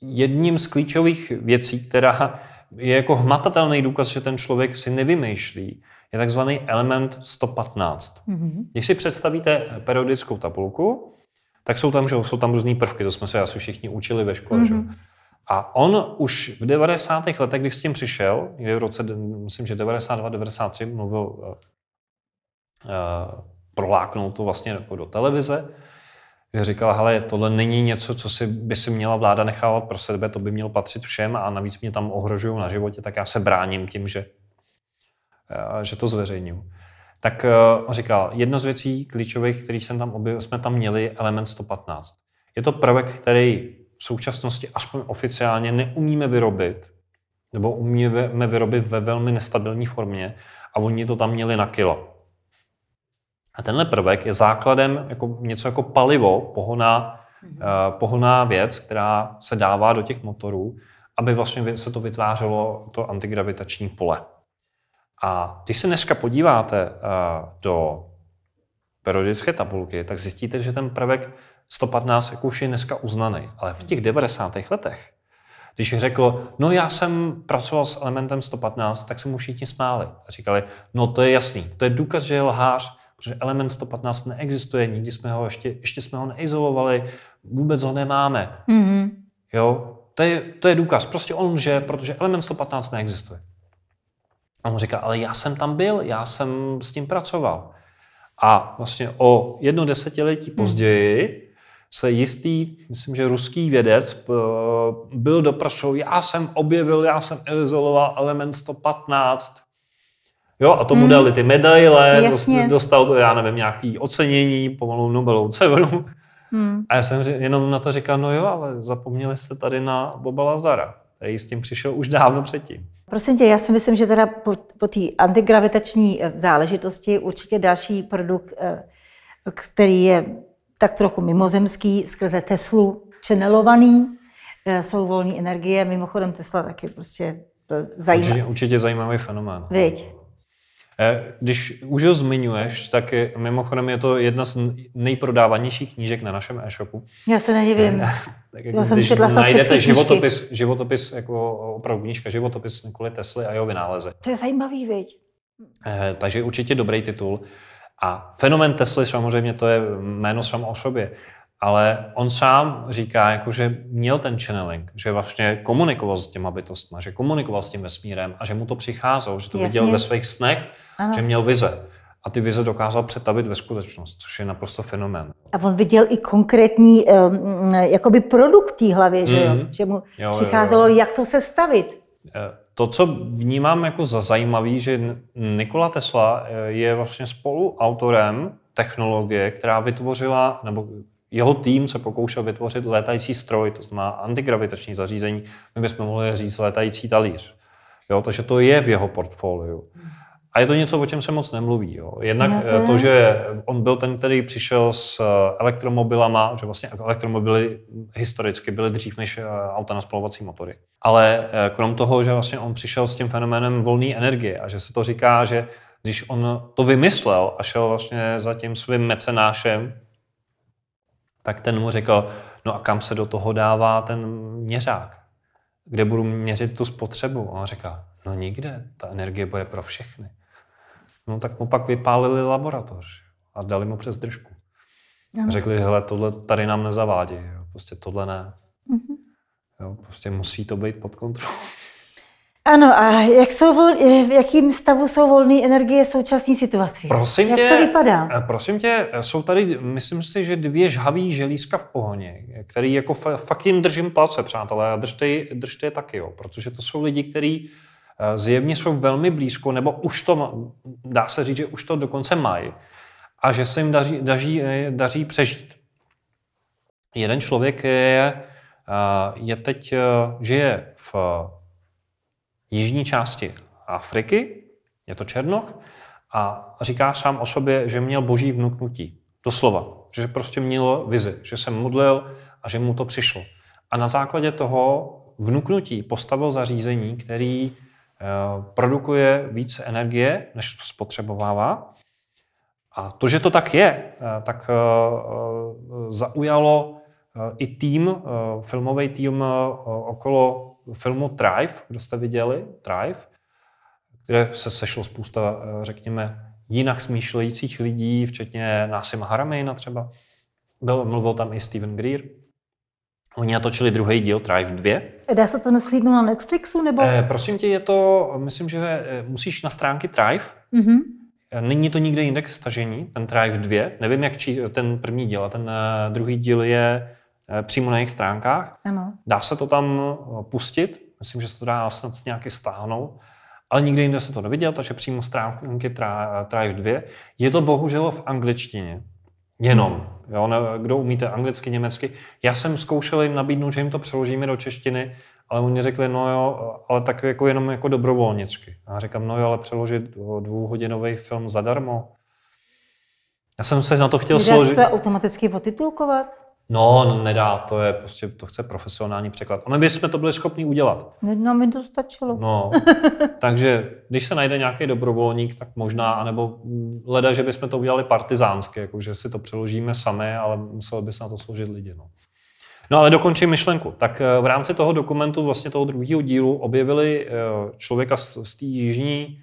jedním z klíčových věcí, která je jako hmatatelný důkaz, že ten člověk si nevymýšlí, je takzvaný element 115. Mm-hmm. Když si představíte periodickou tabulku, tak jsou tam, že jsou tam různé prvky, to jsme se asi všichni učili ve škole. Mm-hmm. Že? Mhm. A on už v 90. letech, když s tím přišel, kdy v roce, myslím, že 92-93 mluvil, uh, proláknul to vlastně jako do televize, že říkal, hele, tohle není něco, co si, by si měla vláda nechávat pro sebe, to by mělo patřit všem a navíc mě tam ohrožují na životě, tak já se bráním tím, že Eh, že to zveřejnil. Tak eh, on říkal, jedno z věcí klíčových, který jsem tam objevil, jsme tam měli element 115. Je to prvek, který v současnosti aspoň oficiálně neumíme vyrobit, nebo umíme vyrobit ve velmi nestabilní formě a oni to tam měli na kilo. A tenhle prvek je základem jako něco jako palivo, pohoná, mm-hmm. pohoná věc, která se dává do těch motorů, aby vlastně se to vytvářelo to antigravitační pole. A když se dneska podíváte eh, do periodické tabulky, tak zjistíte, že ten prvek 115 jak už je dneska uznaný. Ale v těch 90. letech, když řeklo, no já jsem pracoval s elementem 115, tak se mu všichni smáli. A říkali, no to je jasný, to je důkaz, že je lhář, protože element 115 neexistuje, nikdy jsme ho ještě, ještě jsme ho neizolovali, vůbec ho nemáme. Mm-hmm. Jo, to je, to je důkaz, prostě on že, protože element 115 neexistuje. A on říká, ale já jsem tam byl, já jsem s tím pracoval. A vlastně o jedno desetiletí hmm. později se jistý, myslím, že ruský vědec eh, byl doprašou, já jsem objevil, já jsem izoloval element 115. Jo, a tomu hmm. dali ty medaile, Jasně. dostal to, já nevím, nějaký ocenění, pomalu Nobelovu cenu. Hmm. A já jsem jenom na to říkal, no jo, ale zapomněli jste tady na Boba Lazara který s tím přišel už dávno předtím. Prosím tě, já si myslím, že teda po, po té antigravitační eh, záležitosti určitě další produkt, eh, který je tak trochu mimozemský, skrze Teslu čenelovaný, eh, jsou volné energie. Mimochodem Tesla taky prostě zajímavý. Určitě, určitě zajímavý fenomén. Viď. Eh, když už ho zmiňuješ, tak mimochodem je to jedna z nejprodávanějších knížek na našem e-shopu. Já se nedivím. Eh, tak Já jako když jsem četla najdete životopis, knížky. životopis, jako opravdu knížka, životopis Nikoli Tesly a jeho vynálezy. To je zajímavý, viď? Eh, takže určitě dobrý titul. A fenomen Tesly samozřejmě to je jméno samo o sobě ale on sám říká, jako, že měl ten channeling, že vlastně komunikoval s těma bytostma, že komunikoval s tím vesmírem a že mu to přicházelo, že to Jasně. viděl ve svých snech, ano. že měl vize. A ty vize dokázal přetavit ve skutečnost, což je naprosto fenomén. A on viděl i konkrétní um, jakoby produkt té hlavě, mm. že, jo? Mhm. že mu jo, přicházelo, jo, jo. jak to se stavit? E, to, co vnímám jako za zajímavý, že Nikola Tesla e, je vlastně spoluautorem technologie, která vytvořila, nebo jeho tým se pokoušel vytvořit létající stroj, to znamená antigravitační zařízení, my bychom mohli říct létající talíř. Jo, takže to je v jeho portfoliu. A je to něco, o čem se moc nemluví. Jo. Jednak no to, eh, to, že on byl ten, který přišel s eh, elektromobilama, že vlastně elektromobily historicky byly dřív než eh, auta na spalovací motory. Ale krom toho, že vlastně on přišel s tím fenoménem volné energie a že se to říká, že když on to vymyslel a šel vlastně za tím svým mecenášem, tak ten mu řekl, no a kam se do toho dává ten měřák? Kde budu měřit tu spotřebu? A on říká, no nikde, ta energie bude pro všechny. No tak mu pak vypálili laboratoř a dali mu přes držku. Ano. Řekli, hele, tohle tady nám nezavádí, jo, prostě tohle ne. Mhm. Jo, prostě musí to být pod kontrolou. Ano, a jak jsou vol, v jakém stavu jsou volné energie v současné situaci? Prosím jak tě, to vypadá? Eh, prosím tě, jsou tady, myslím si, že dvě žhavý želízka v pohoně, který jako fakt jim držím palce, přátelé, a držte, držte je taky, jo, protože to jsou lidi, kteří eh, zjevně jsou velmi blízko, nebo už to, dá se říct, že už to dokonce mají a že se jim daří, daří, eh, daří přežít. Jeden člověk je, je teď, žije v jižní části Afriky, je to Černoch, a říká sám o sobě, že měl boží vnuknutí. Doslova. Že prostě měl vizi, že se modlil a že mu to přišlo. A na základě toho vnuknutí postavil zařízení, který eh, produkuje více energie, než spotřebovává. A to, že to tak je, eh, tak eh, zaujalo i tým, filmový tým okolo filmu Thrive, kdo jste viděli, Thrive, kde se sešlo spousta, eh, řekněme, jinak smýšlejících lidí, včetně Násima Haramejna třeba. Byl, mluvil tam i Steven Greer. Oni natočili druhý díl, Thrive 2. Eh, dá se to neslídnout na Netflixu? nebo? Eh, prosím tě, je to, myslím, že eh, musíš na stránky Thrive. Mm-hmm. Není to nikde jinde k stažení, ten Thrive 2. Nevím, jak či, ten první díl a ten druhý díl je Eh, přímo na jejich stránkách. Ano. Dá se to tam eh, pustit, myslím, že se to dá snad nějaký stáhnout, ale nikdy jinde se to neviděl, takže přímo stránky Drive 2. Je to bohužel v angličtině. Jenom. Jo, ne, kdo umíte anglicky, německy. Já jsem zkoušel jim nabídnout, že jim to přeložíme do češtiny, ale oni řekli, no jo, eh, ale tak jako jenom jako dobrovolničky. A říkám, no jo, ale přeložit dvouhodinový film zadarmo. Já jsem se na to chtěl Jde složit. se automaticky potitulkovat? No, no, nedá, to je prostě, to chce profesionální překlad. A my bychom to byli schopni udělat. No, no mi to stačilo. No, takže když se najde nějaký dobrovolník, tak možná, anebo leda, že bychom to udělali partizánsky, jakože si to přeložíme sami, ale museli by se na to složit lidi. No. No ale dokončím myšlenku. Tak eh, v rámci toho dokumentu, vlastně toho druhého dílu, objevili eh, člověka z, z té jižní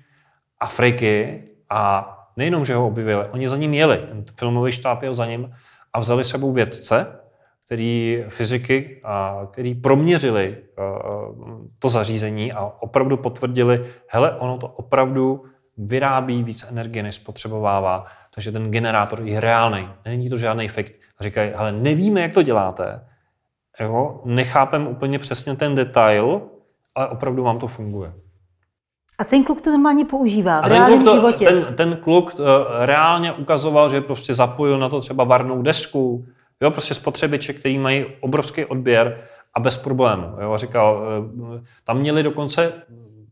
Afriky a nejenom, že ho objevili, oni za ním jeli. Ten filmový štáb jel za ním a vzali sebou vědce, který fyziky, a který proměřili eh, to zařízení a opravdu potvrdili, hele, ono to opravdu vyrábí víc energie, než spotřebovává, takže ten generátor je reálný, není to žádný efekt. Říkají, hele, nevíme, jak to děláte, jo? nechápem úplně přesně ten detail, ale opravdu vám to funguje. A ten kluk to normálně používá v reálném to, životě. Ten, ten kluk uh, reálně ukazoval, že prostě zapojil na to třeba varnou desku, jo, prostě spotřebiče, který mají obrovský odběr a bez problému. Jo, říkal, uh, tam měli dokonce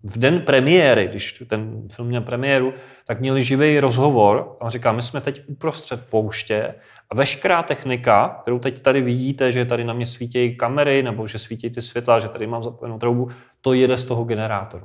v den premiéry, když ten film měl premiéru, tak měli živý rozhovor a on říká, my jsme teď uprostřed pouště a veškerá technika, kterou teď tady vidíte, že tady na mě svítějí kamery nebo že svítí ty světla, že tady mám zapojenou troubu, to jede z toho generátoru.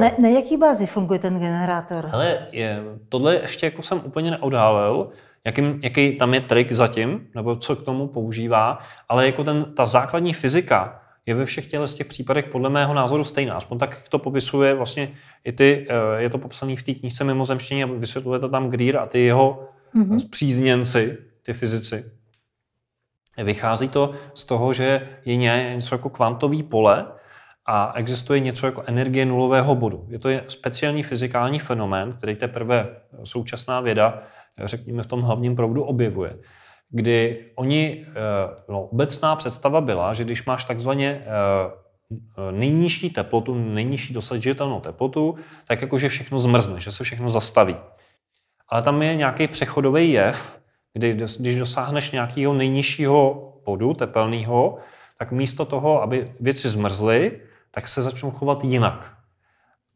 Na, na jaký bázi funguje ten generátor? Ale je, tohle ještě jako jsem úplně neodhalil, jaký, jaký tam je trik zatím, nebo co k tomu používá, ale jako ten, ta základní fyzika je ve všech těchto těch případech podle mého názoru stejná. Aspoň tak to popisuje vlastně i ty, eh, je to popsané v té knížce mimozemštění a vysvětluje to tam Greer a ty jeho mm-hmm. zpřízněnci, ty fyzici. Vychází to z toho, že je něco jako kvantový pole, a existuje něco jako energie nulového bodu. Je to speciální fyzikální fenomén, který teprve současná věda, řekněme v tom hlavním proudu, objevuje. Kdy oni, eh, no, obecná představa byla, že když máš takzvaně eh, nejnižší teplotu, nejnižší dosažitelnou teplotu, tak jakože všechno zmrzne, že se všechno zastaví. Ale tam je nějaký přechodový jev, kdy když dosáhneš nějakého nejnižšího bodu tepelného, tak místo toho, aby věci zmrzly, tak se začnou chovat jinak.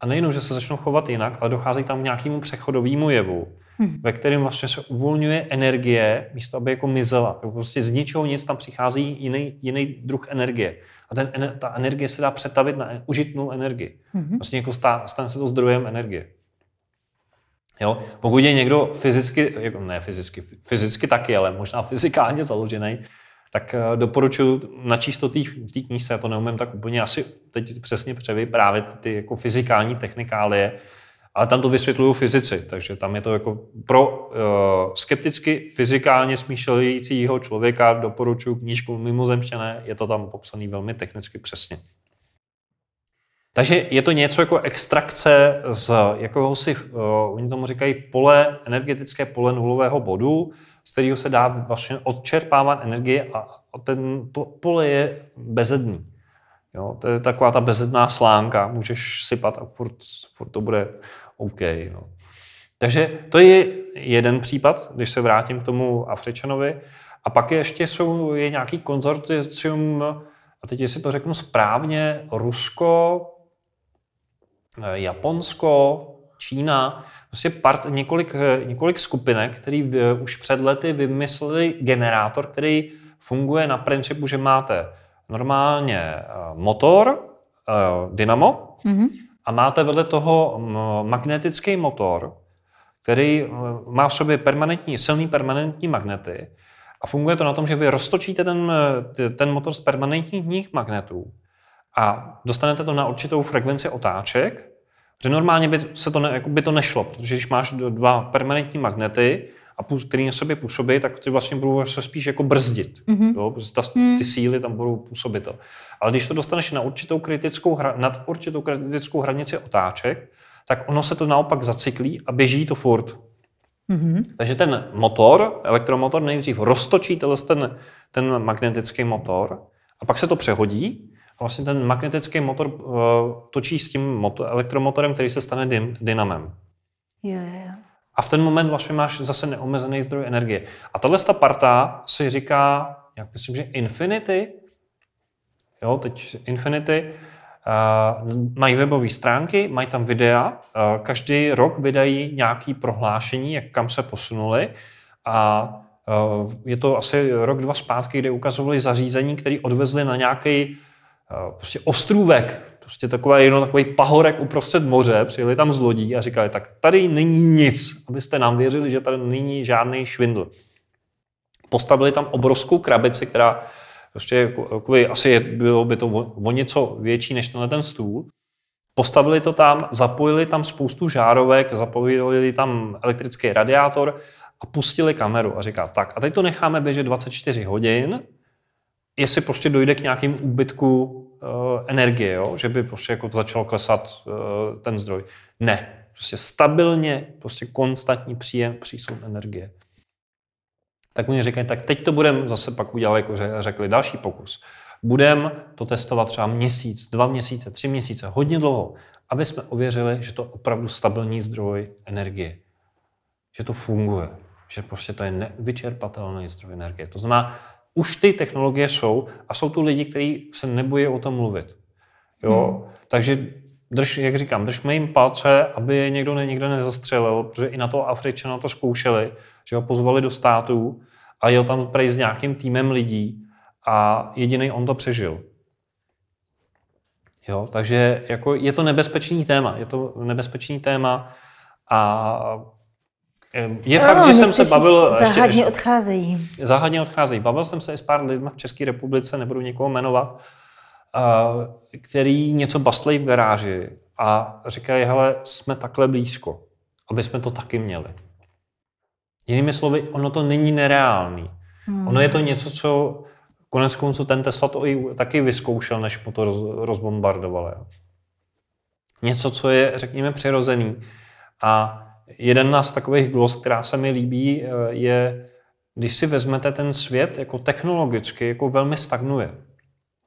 A nejenom, že se začnou chovat jinak, ale dochází tam k nějakému přechodovému jevu, hmm. ve kterém vlastně se uvolňuje energie, místo aby jako mizela. Prostě z ničeho nic tam přichází jiný, jiný druh energie. A ten, ta energie se dá přetavit na e-, užitnou energii. Hmm. Vlastně jako stá, stane se to zdrojem energie. Jo? Pokud je někdo fyzicky, jako ne fyzicky, fyzicky taky, ale možná fyzikálně založený, tak eh, doporučuji načíst to té knížce, já to neumím tak úplně asi teď přesně převyprávit ty jako fyzikální technikálie, ale tam to vysvětluju fyzici, takže tam je to jako pro uh, skepticky fyzikálně smýšlejícího člověka doporučuji knížku Mimozemštěné, je to tam popsané velmi technicky přesně. Takže je to něco jako extrakce z jakéhosi, uh, eh, oni tomu říkají pole, energetické pole nulového bodu, z kterého se dá vlastně odčerpávat energie a ten, to pole je bezedný. Jo, to je taková ta bezedná slánka, můžeš sypat a furt, furt to bude OK. No. Takže to je jeden případ, když se vrátím k tomu Afričanovi. A pak ještě jsou, je nějaký konzorcium. a teď si to řeknu správně, Rusko, eh, Japonsko, Čína, prostě part, několik, eh, několik skupinek, který v, eh, už před lety vymysleli generátor, který funguje na principu, že máte normálně eh, motor, dynamo, mm-hmm. a máte vedle toho mm, magnetický motor, který má v sobě permanentní, silný permanentní magnety. A funguje to na tom, že vy roztočíte ten, ten motor z permanentních magnetů a dostanete to na určitou frekvenci otáček že normálně by, se to, ne, jako by to nešlo, protože když máš dva permanentní magnety, a který na sobě působí, tak ty vlastně budou se spíš jako brzdit. Mm-hmm. Jo? ta, mhm. ty síly tam budou působit. To. Ale když to dostaneš na určitou kritickou hra, nad určitou kritickou hranici otáček, tak ono se to naopak zacyklí a běží to furt. Mm-hmm. Takže ten motor, elektromotor nejdřív roztočí ten, ten magnetický motor a pak se to přehodí vlastně ten magnetický motor uh, točí s tím motor, elektromotorem, který se stane dym, dynamem. Jo, jo. A v ten moment vlastně máš zase neomezený zdroj energie. A tahle ta parta si říká, jak myslím, že Infinity, jo, teď Infinity, Uh, mají webové stránky, mají tam videa, uh, každý rok vydají nějaké prohlášení, jak kam se posunuli a uh, je to asi rok, dva zpátky, kdy ukazovali zařízení, které odvezli na nějaký Eh, prostě ostrůvek, prostě takové, jenom takový pahorek uprostřed moře, přijeli tam z lodí a říkali, tak tady není nic, abyste nám věřili, že tady není žádný švindl. Postavili tam obrovskou krabici, která prostě jako, asi bylo by to o, o něco větší než tenhle ten stůl. Postavili to tam, zapojili tam spoustu žárovek, zapojili tam elektrický radiátor a pustili kameru a říká, tak a teď to necháme běžet 24 hodin jestli prostě dojde k nějakým úbytku eh, energie, jo? že by prostě jako začal klesat eh, ten zdroj. Ne. Prostě stabilně, prostě konstantní příjem, přísun energie. Tak oni říkají, tak teď to budeme, zase pak udělali, jako řekli, další pokus. Budeme to testovat třeba měsíc, dva měsíce, tři měsíce, hodně dlouho, aby jsme ověřili, že to opravdu stabilní zdroj energie. Že to funguje. Že prostě to je nevyčerpatelný zdroj energie. To znamená, už ty technologie jsou a jsou tu lidi, kteří se nebojí o tom mluvit. Jo? Hmm. Takže drž, jak říkám, držme jim palce, aby je někdo ne, někde nezastřelil, protože i na to Afričana to zkoušeli, že ho pozvali do států a jel tam prej s nějakým týmem lidí a jediný on to přežil. Jo, takže jako je to nebezpečný téma, je to nebezpečný téma a je ano, fakt, že jsem se bavil... Záhadně ještě, odcházejí. Záhadně odcházejí. Bavil jsem se i s pár lidmi v České republice, nebudu někoho jmenovat, který něco baslejí v garáži a říkají, hele, jsme takhle blízko, aby jsme to taky měli. Jinými slovy, ono to není nereálný. Hmm. Ono je to něco, co konec konců ten Tesla to i, taky vyzkoušel, než mu to roz, Něco, co je, řekněme, přirozený a jeden z takových glos, která se mi líbí, eh, je, když si vezmete ten svět jako technologicky, jako velmi stagnuje.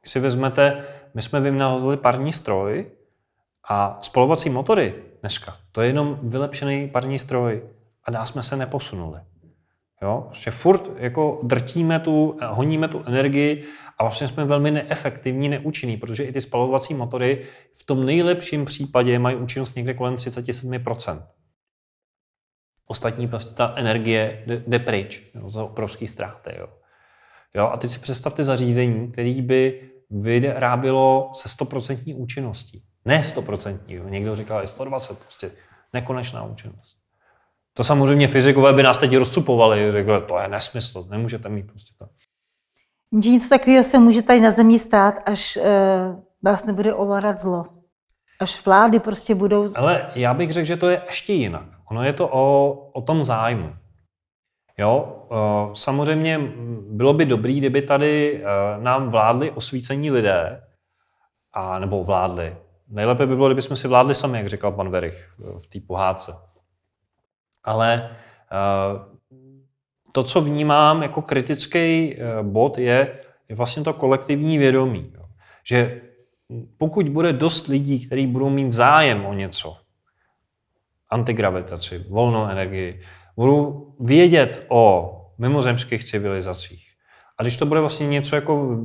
Když si vezmete, my jsme vynalezli parní stroj a spalovací motory dneska, to je jenom vylepšený parní stroj a dá jsme se neposunuli. Jo? Že prostě furt jako drtíme tu, honíme tu energii a vlastně jsme velmi neefektivní, neúčinní, protože i ty spalovací motory v tom nejlepším případě mají účinnost někde kolem 37% ostatní prostě ta energie jde, jde pryč jo, za obrovský ztráty. Jo. Jo, a teď si představte zařízení, který by vyrábilo se 100% účinností. Ne 100%, jo. někdo říkal i 120, prostě nekonečná účinnost. To samozřejmě fyzikové by nás teď rozcupovali, řekli, to je nesmysl, nemůžete mít prostě to. Nic takového se může tady na Zemi stát, až e, eh, nás nebude ovládat zlo až vlády prostě budou... Ale já bych řekl, že to je ještě jinak. Ono je to o, o tom zájmu. Jo, eh, samozřejmě bylo by dobré, kdyby tady eh, nám vládli osvícení lidé, a nebo vládli. Nejlépe by bylo, jsme si vládli sami, jak říkal pan Verich eh, v té pohádce. Ale to, co vnímám jako kritický bod, je, je vlastně to kolektivní vědomí. Že pokud bude dost lidí, kteří budou mít zájem o něco, antigravitaci, volnou energii, budou vědět o mimozemských civilizacích. A když to bude vlastně něco jako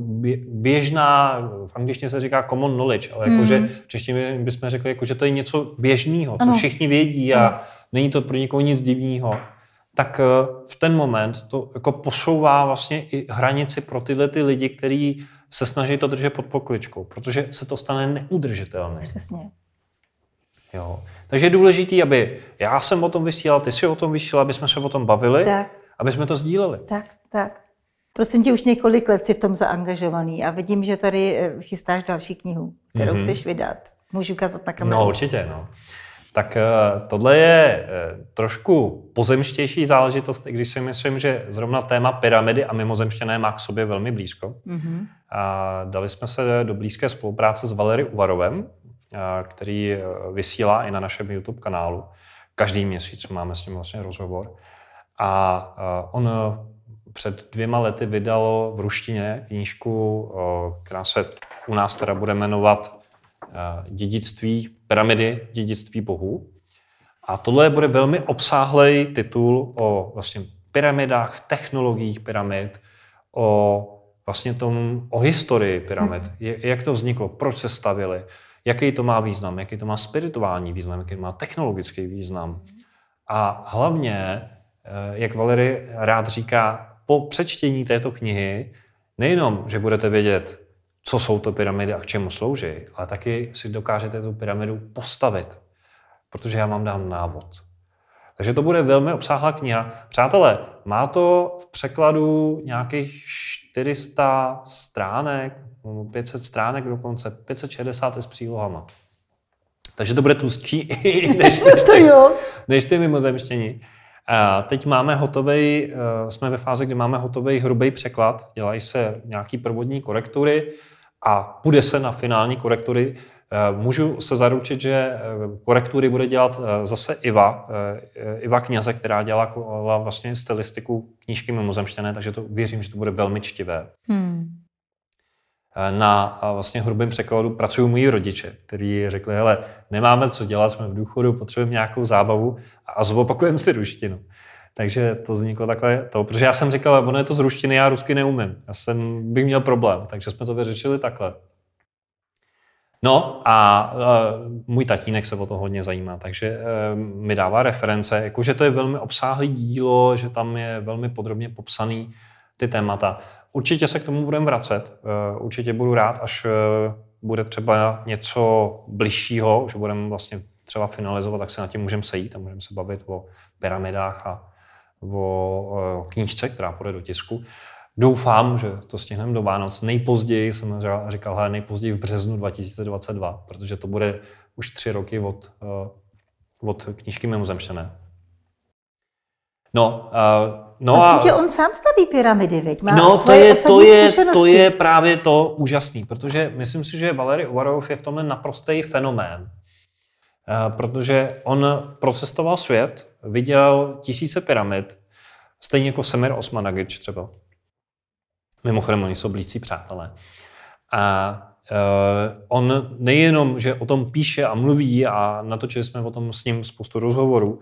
běžná, v angličtině se říká common knowledge, ale jako, hmm. že v češtině bychom řekli, jako, že to je něco běžného, co ano. všichni vědí a ano. není to pro nikoho nic divného, tak eh, v ten moment to jako posouvá vlastně i hranici pro tyhle ty lidi, kteří se snaží to držet pod pokličkou, protože se to stane neudržitelné. Přesně. Jo. Takže je důležité, aby já jsem o tom vysílal, ty jsi o tom vysílal, aby jsme se o tom bavili, tak. aby jsme to sdíleli. Tak, tak. Prosím tě, už několik let jsi v tom zaangažovaný a vidím, že tady eh, chystáš další knihu, kterou mm-hmm. chceš vydat. Můžu ukázat na kameru? No určitě, no. Tak eh, tohle je eh, trošku pozemštější záležitost, i když si myslím, že zrovna téma pyramidy a mimozemštěné má k sobě velmi blízko. Mm-hmm. A dali jsme se do blízké spolupráce s Valery Uvarovem, eh, který vysílá i na našem YouTube kanálu. Každý měsíc máme s ním vlastně rozhovor. A on před dvěma lety vydal v ruštině knížku, která se u nás teda bude jmenovat Dědictví pyramidy dědictví bohů. A tohle bude velmi obsáhlej titul o vlastně pyramidách, technologiích pyramid, o vlastně tom, o historii pyramid, hmm. jak to vzniklo, proč se stavili, jaký to má význam, jaký to má spirituální význam, jaký to má technologický význam. A hlavně, eh, jak Valery rád říká, po přečtení této knihy, nejenom, že budete vědět, co jsou to pyramidy a k čemu slouží, ale taky si dokážete tu pyramidu postavit, protože já vám dám návod. Takže to bude velmi obsáhlá kniha. Přátelé, má to v překladu nějakých 400 stránek, 500 stránek dokonce, 560 s přílohama. Takže to bude tlustší, než, než, ty, jo. než ty mimozemštění. A teď máme hotovej, eh, jsme ve fázi, kdy máme hotový hrubý překlad, dělají se nějaký provodní korektury, a půjde se na finální korektury, eh, Můžu se zaručit, že eh, korektury bude dělat eh, zase Iva, Iva Kněze, která dělala vlastně stylistiku knížky mimozemštěné, takže to věřím, že to bude velmi čtivé. Hmm. Na vlastně hrubém překladu pracují moji rodiče, kteří řekli, hele, nemáme co dělat, jsme v důchodu, potřebujeme nějakou zábavu a zopakujeme si ruštinu. Takže to vzniklo takhle to, protože já jsem říkal, ono je to z ruštiny, já rusky neumím. Já jsem, bych měl problém, takže jsme to vyřešili takhle. No a uh, můj tatínek se o to hodně zajímá, takže uh, mi dává reference, jakože to je velmi obsáhlý dílo, že tam je velmi podrobně popsaný ty témata. Určitě se k tomu budeme vracet, uh, určitě budu rád, až uh, bude třeba něco bližšího, že budeme vlastně třeba finalizovat, tak se nad tím můžeme sejít a můžeme se bavit o pyramidách a o eh, knížce, která půjde do tisku. Doufám, že to stihneme do Vánoc. Nejpozději jsem říkal, hej, nejpozději v březnu 2022, protože to bude už tři roky od, eh, od knížky Mimozemštěné. No, uh, no vlastně a... on sám staví pyramidy, veď? Má no, to je, to, je, to je právě to úžasný, protože myslím si, že Valery Uvarov je v tomhle naprostý fenomén. Eh, protože on procestoval svět, viděl tisíce pyramid, stejně jako Semir Osmanagic třeba. Mimochodem, oni jsou blízcí přátelé. A Uh, on nejenom, že o tom píše a mluví a natočili jsme o tom s ním spoustu rozhovorů,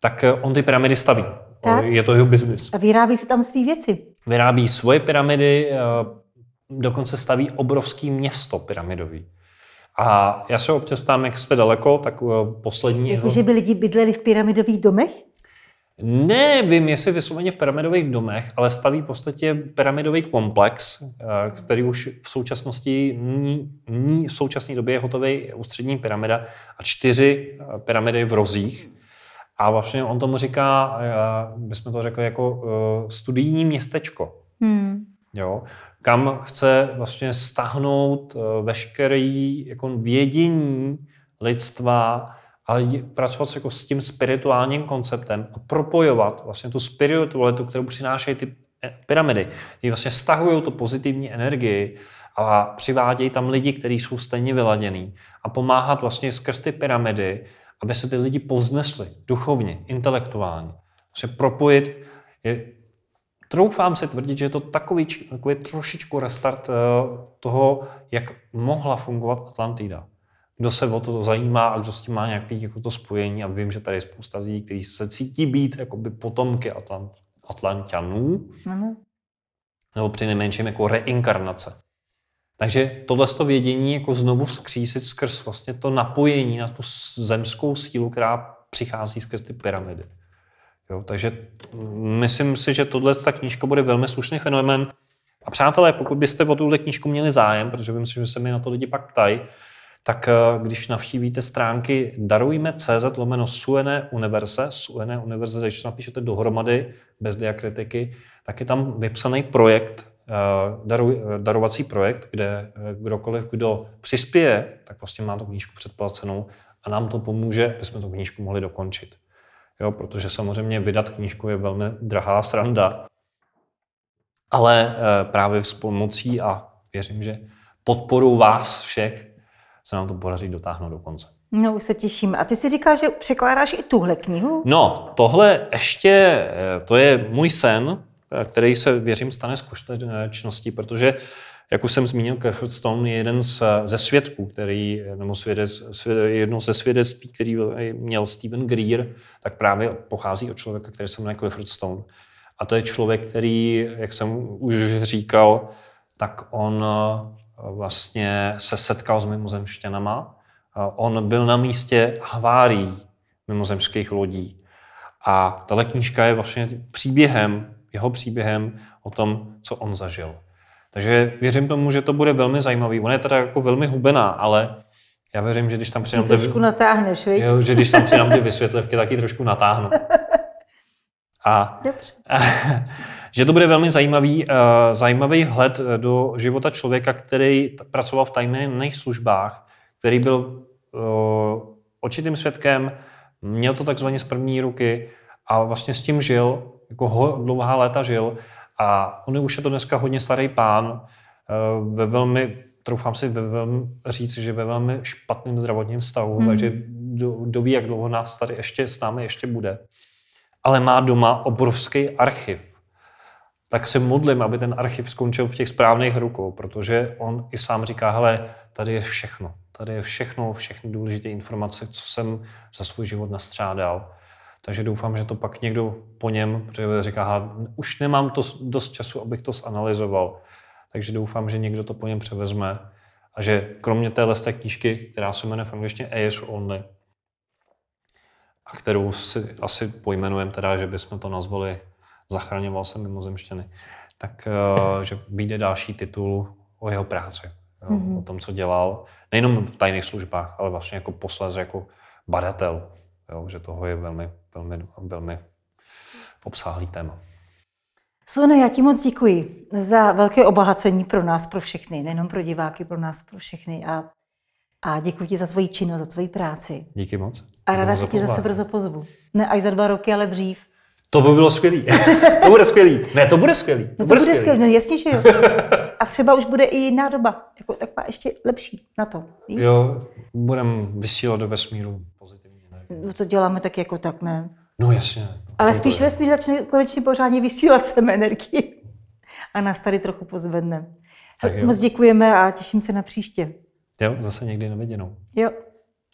tak eh, on ty pyramidy staví. Tak? Je to jeho biznis. A vyrábí si tam své věci. Vyrábí svoje pyramidy, uh, dokonce staví obrovský město pyramidový. A já se občas tam, jak jste daleko, tak eh, poslední... Jako, že by lidi bydleli v pyramidových domech? vím, jestli vysloveně v pyramidových domech, ale staví v podstatě pyramidový komplex, eh, který už v současnosti ní, v současné době je hotový ústřední pyramida a čtyři eh, pyramidy v rozích. A vlastně on tomu říká, bychom to řekli, jako studijní městečko. Hmm. Jo? kam chce vlastně stáhnout eh, veškerý jako vědění lidstva, ale pracovat jako s tím spirituálním konceptem a propojovat vlastně tu spiritualitu, kterou přinášejí ty eh, pyramidy. Ty vlastně stahují tu pozitivní energii a přivádějí tam lidi, kteří jsou stejně vyladění a pomáhat vlastně skrz ty pyramidy, aby se ty lidi povznesli duchovně, intelektuálně. Vlastně propojit je troufám se tvrdit, že je to takový, takový trošičku restart eh, toho, jak mohla fungovat Atlantida. Kdo se o to zajímá a kdo s tím má nějaké jako to spojení a vím, že tady je spousta lidí, kteří se cítí být jakoby potomky Atlant, Atlantianů. Mm-hmm. Nebo nejmenším jako reinkarnace. Takže tohle to vědění jako znovu vzkřísit skrz vlastně to napojení na tu zemskou sílu, která přichází skrz ty pyramidy. Jo, takže myslím si, že tohle ta knížka bude velmi slušný fenomen. A přátelé, pokud byste o tuhle knížku měli zájem, protože myslím, že se mi na to lidi pak ptají, tak eh, když navštívíte stránky darujme.cz lomeno Suene Universe, Suene Universe, když se napíšete dohromady bez diakritiky, tak je tam vypsaný projekt, eh, daru, eh, darovací projekt, kde kdokoliv, kdo přispěje, tak vlastně má tu knížku předplacenou a nám to pomůže, aby jsme tu knížku mohli dokončit jo, protože samozřejmě vydat knížku je velmi drahá sranda. Ale eh, právě s pomocí a věřím, že podporu vás všech se nám to podaří dotáhnout do konce. No, už se těším. A ty si říkal, že překládáš i tuhle knihu? No, tohle ještě, eh, to je můj sen, eh, který se, věřím, stane skutečností, protože jak už jsem zmínil, Clifford Stone je jeden z, ze svědků, který, nebo svědec, svěd, jedno ze svědectví, který eh, měl Stephen Greer, tak právě pochází od člověka, který se jmenuje Clifford Stone. A to je člověk, který, jak jsem už říkal, tak on eh, vlastně se setkal s mimozemštěnama. Eh, on byl na místě havárií mimozemských lodí. A tahle knížka je vlastně příběhem, jeho příběhem o tom, co on zažil. Takže věřím tomu, že to bude velmi zajímavý. Ona je teda jako velmi hubená, ale já věřím, že když tam přidám... Ty trošku ty, natáhneš, Jo, že když tam přidám ty vysvětlivky, tak ji trošku natáhnu. A, Dobře. a že to bude velmi zajímavý, uh, zajímavý vhled eh, do života člověka, který t- pracoval v tajných službách, který byl uh, očitým svědkem, měl to takzvaně z první ruky a vlastně s tím žil, jako ho dlouhá léta žil a on už je to dneska hodně starý pán, eh, ve velmi, troufám si ve velmi, říct, že ve velmi špatném zdravotním stavu, hmm. takže do, ví, jak dlouho nás tady ještě s námi ještě bude. Ale má doma obrovský archiv. Tak se modlím, aby ten archiv skončil v těch správných rukou, protože on i sám říká, hele, tady je všechno. Tady je všechno, všechny důležité informace, co jsem za svůj život nastřádal. Takže doufám, že to pak někdo po něm, a říká, už nemám to dost času, abych to zanalizoval. Takže doufám, že někdo to po něm převezme a že kromě téhle té knížky, která se jmenuje v angličtině AS Only, a kterou si asi pojmenujeme teda, že bychom to nazvali Zachraňoval jsem mimozemštěny, tak eh, že vyjde další titul o jeho práci, mm-hmm. o tom, co dělal. Nejenom v tajných službách, ale vlastně jako posléze, jako badatel, jo, že toho je velmi velmi, velmi obsáhlý téma. Sune, já ti moc děkuji za velké obohacení pro nás, pro všechny, nejenom pro diváky, pro nás, pro všechny. A, a děkuji ti za tvoji činnost, za tvoji práci. Díky moc. A ráda si ti zase brzo pozvu. Ne až za dva roky, ale dřív. To by bylo skvělý. to bude skvělý. Ne, to bude skvělý. No to, no to bude, bude skvělý. No, jasně, že jo. A třeba už bude i jiná doba, jako taková ještě lepší na to. Víš? Jo, budem vysílat do vesmíru pozitivní. No, to děláme tak jako tak, ne? No jasně. Ale spíš ve spíš začne konečně pořádně vysílat sem energii a nás tady trochu pozvedne. Tak, jo. moc děkujeme a těším se na příště. Jo, zase někdy na viděnou. Jo.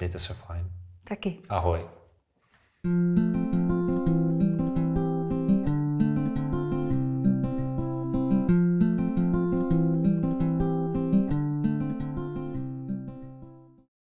Mějte se fajn. Taky. Ahoj. thank you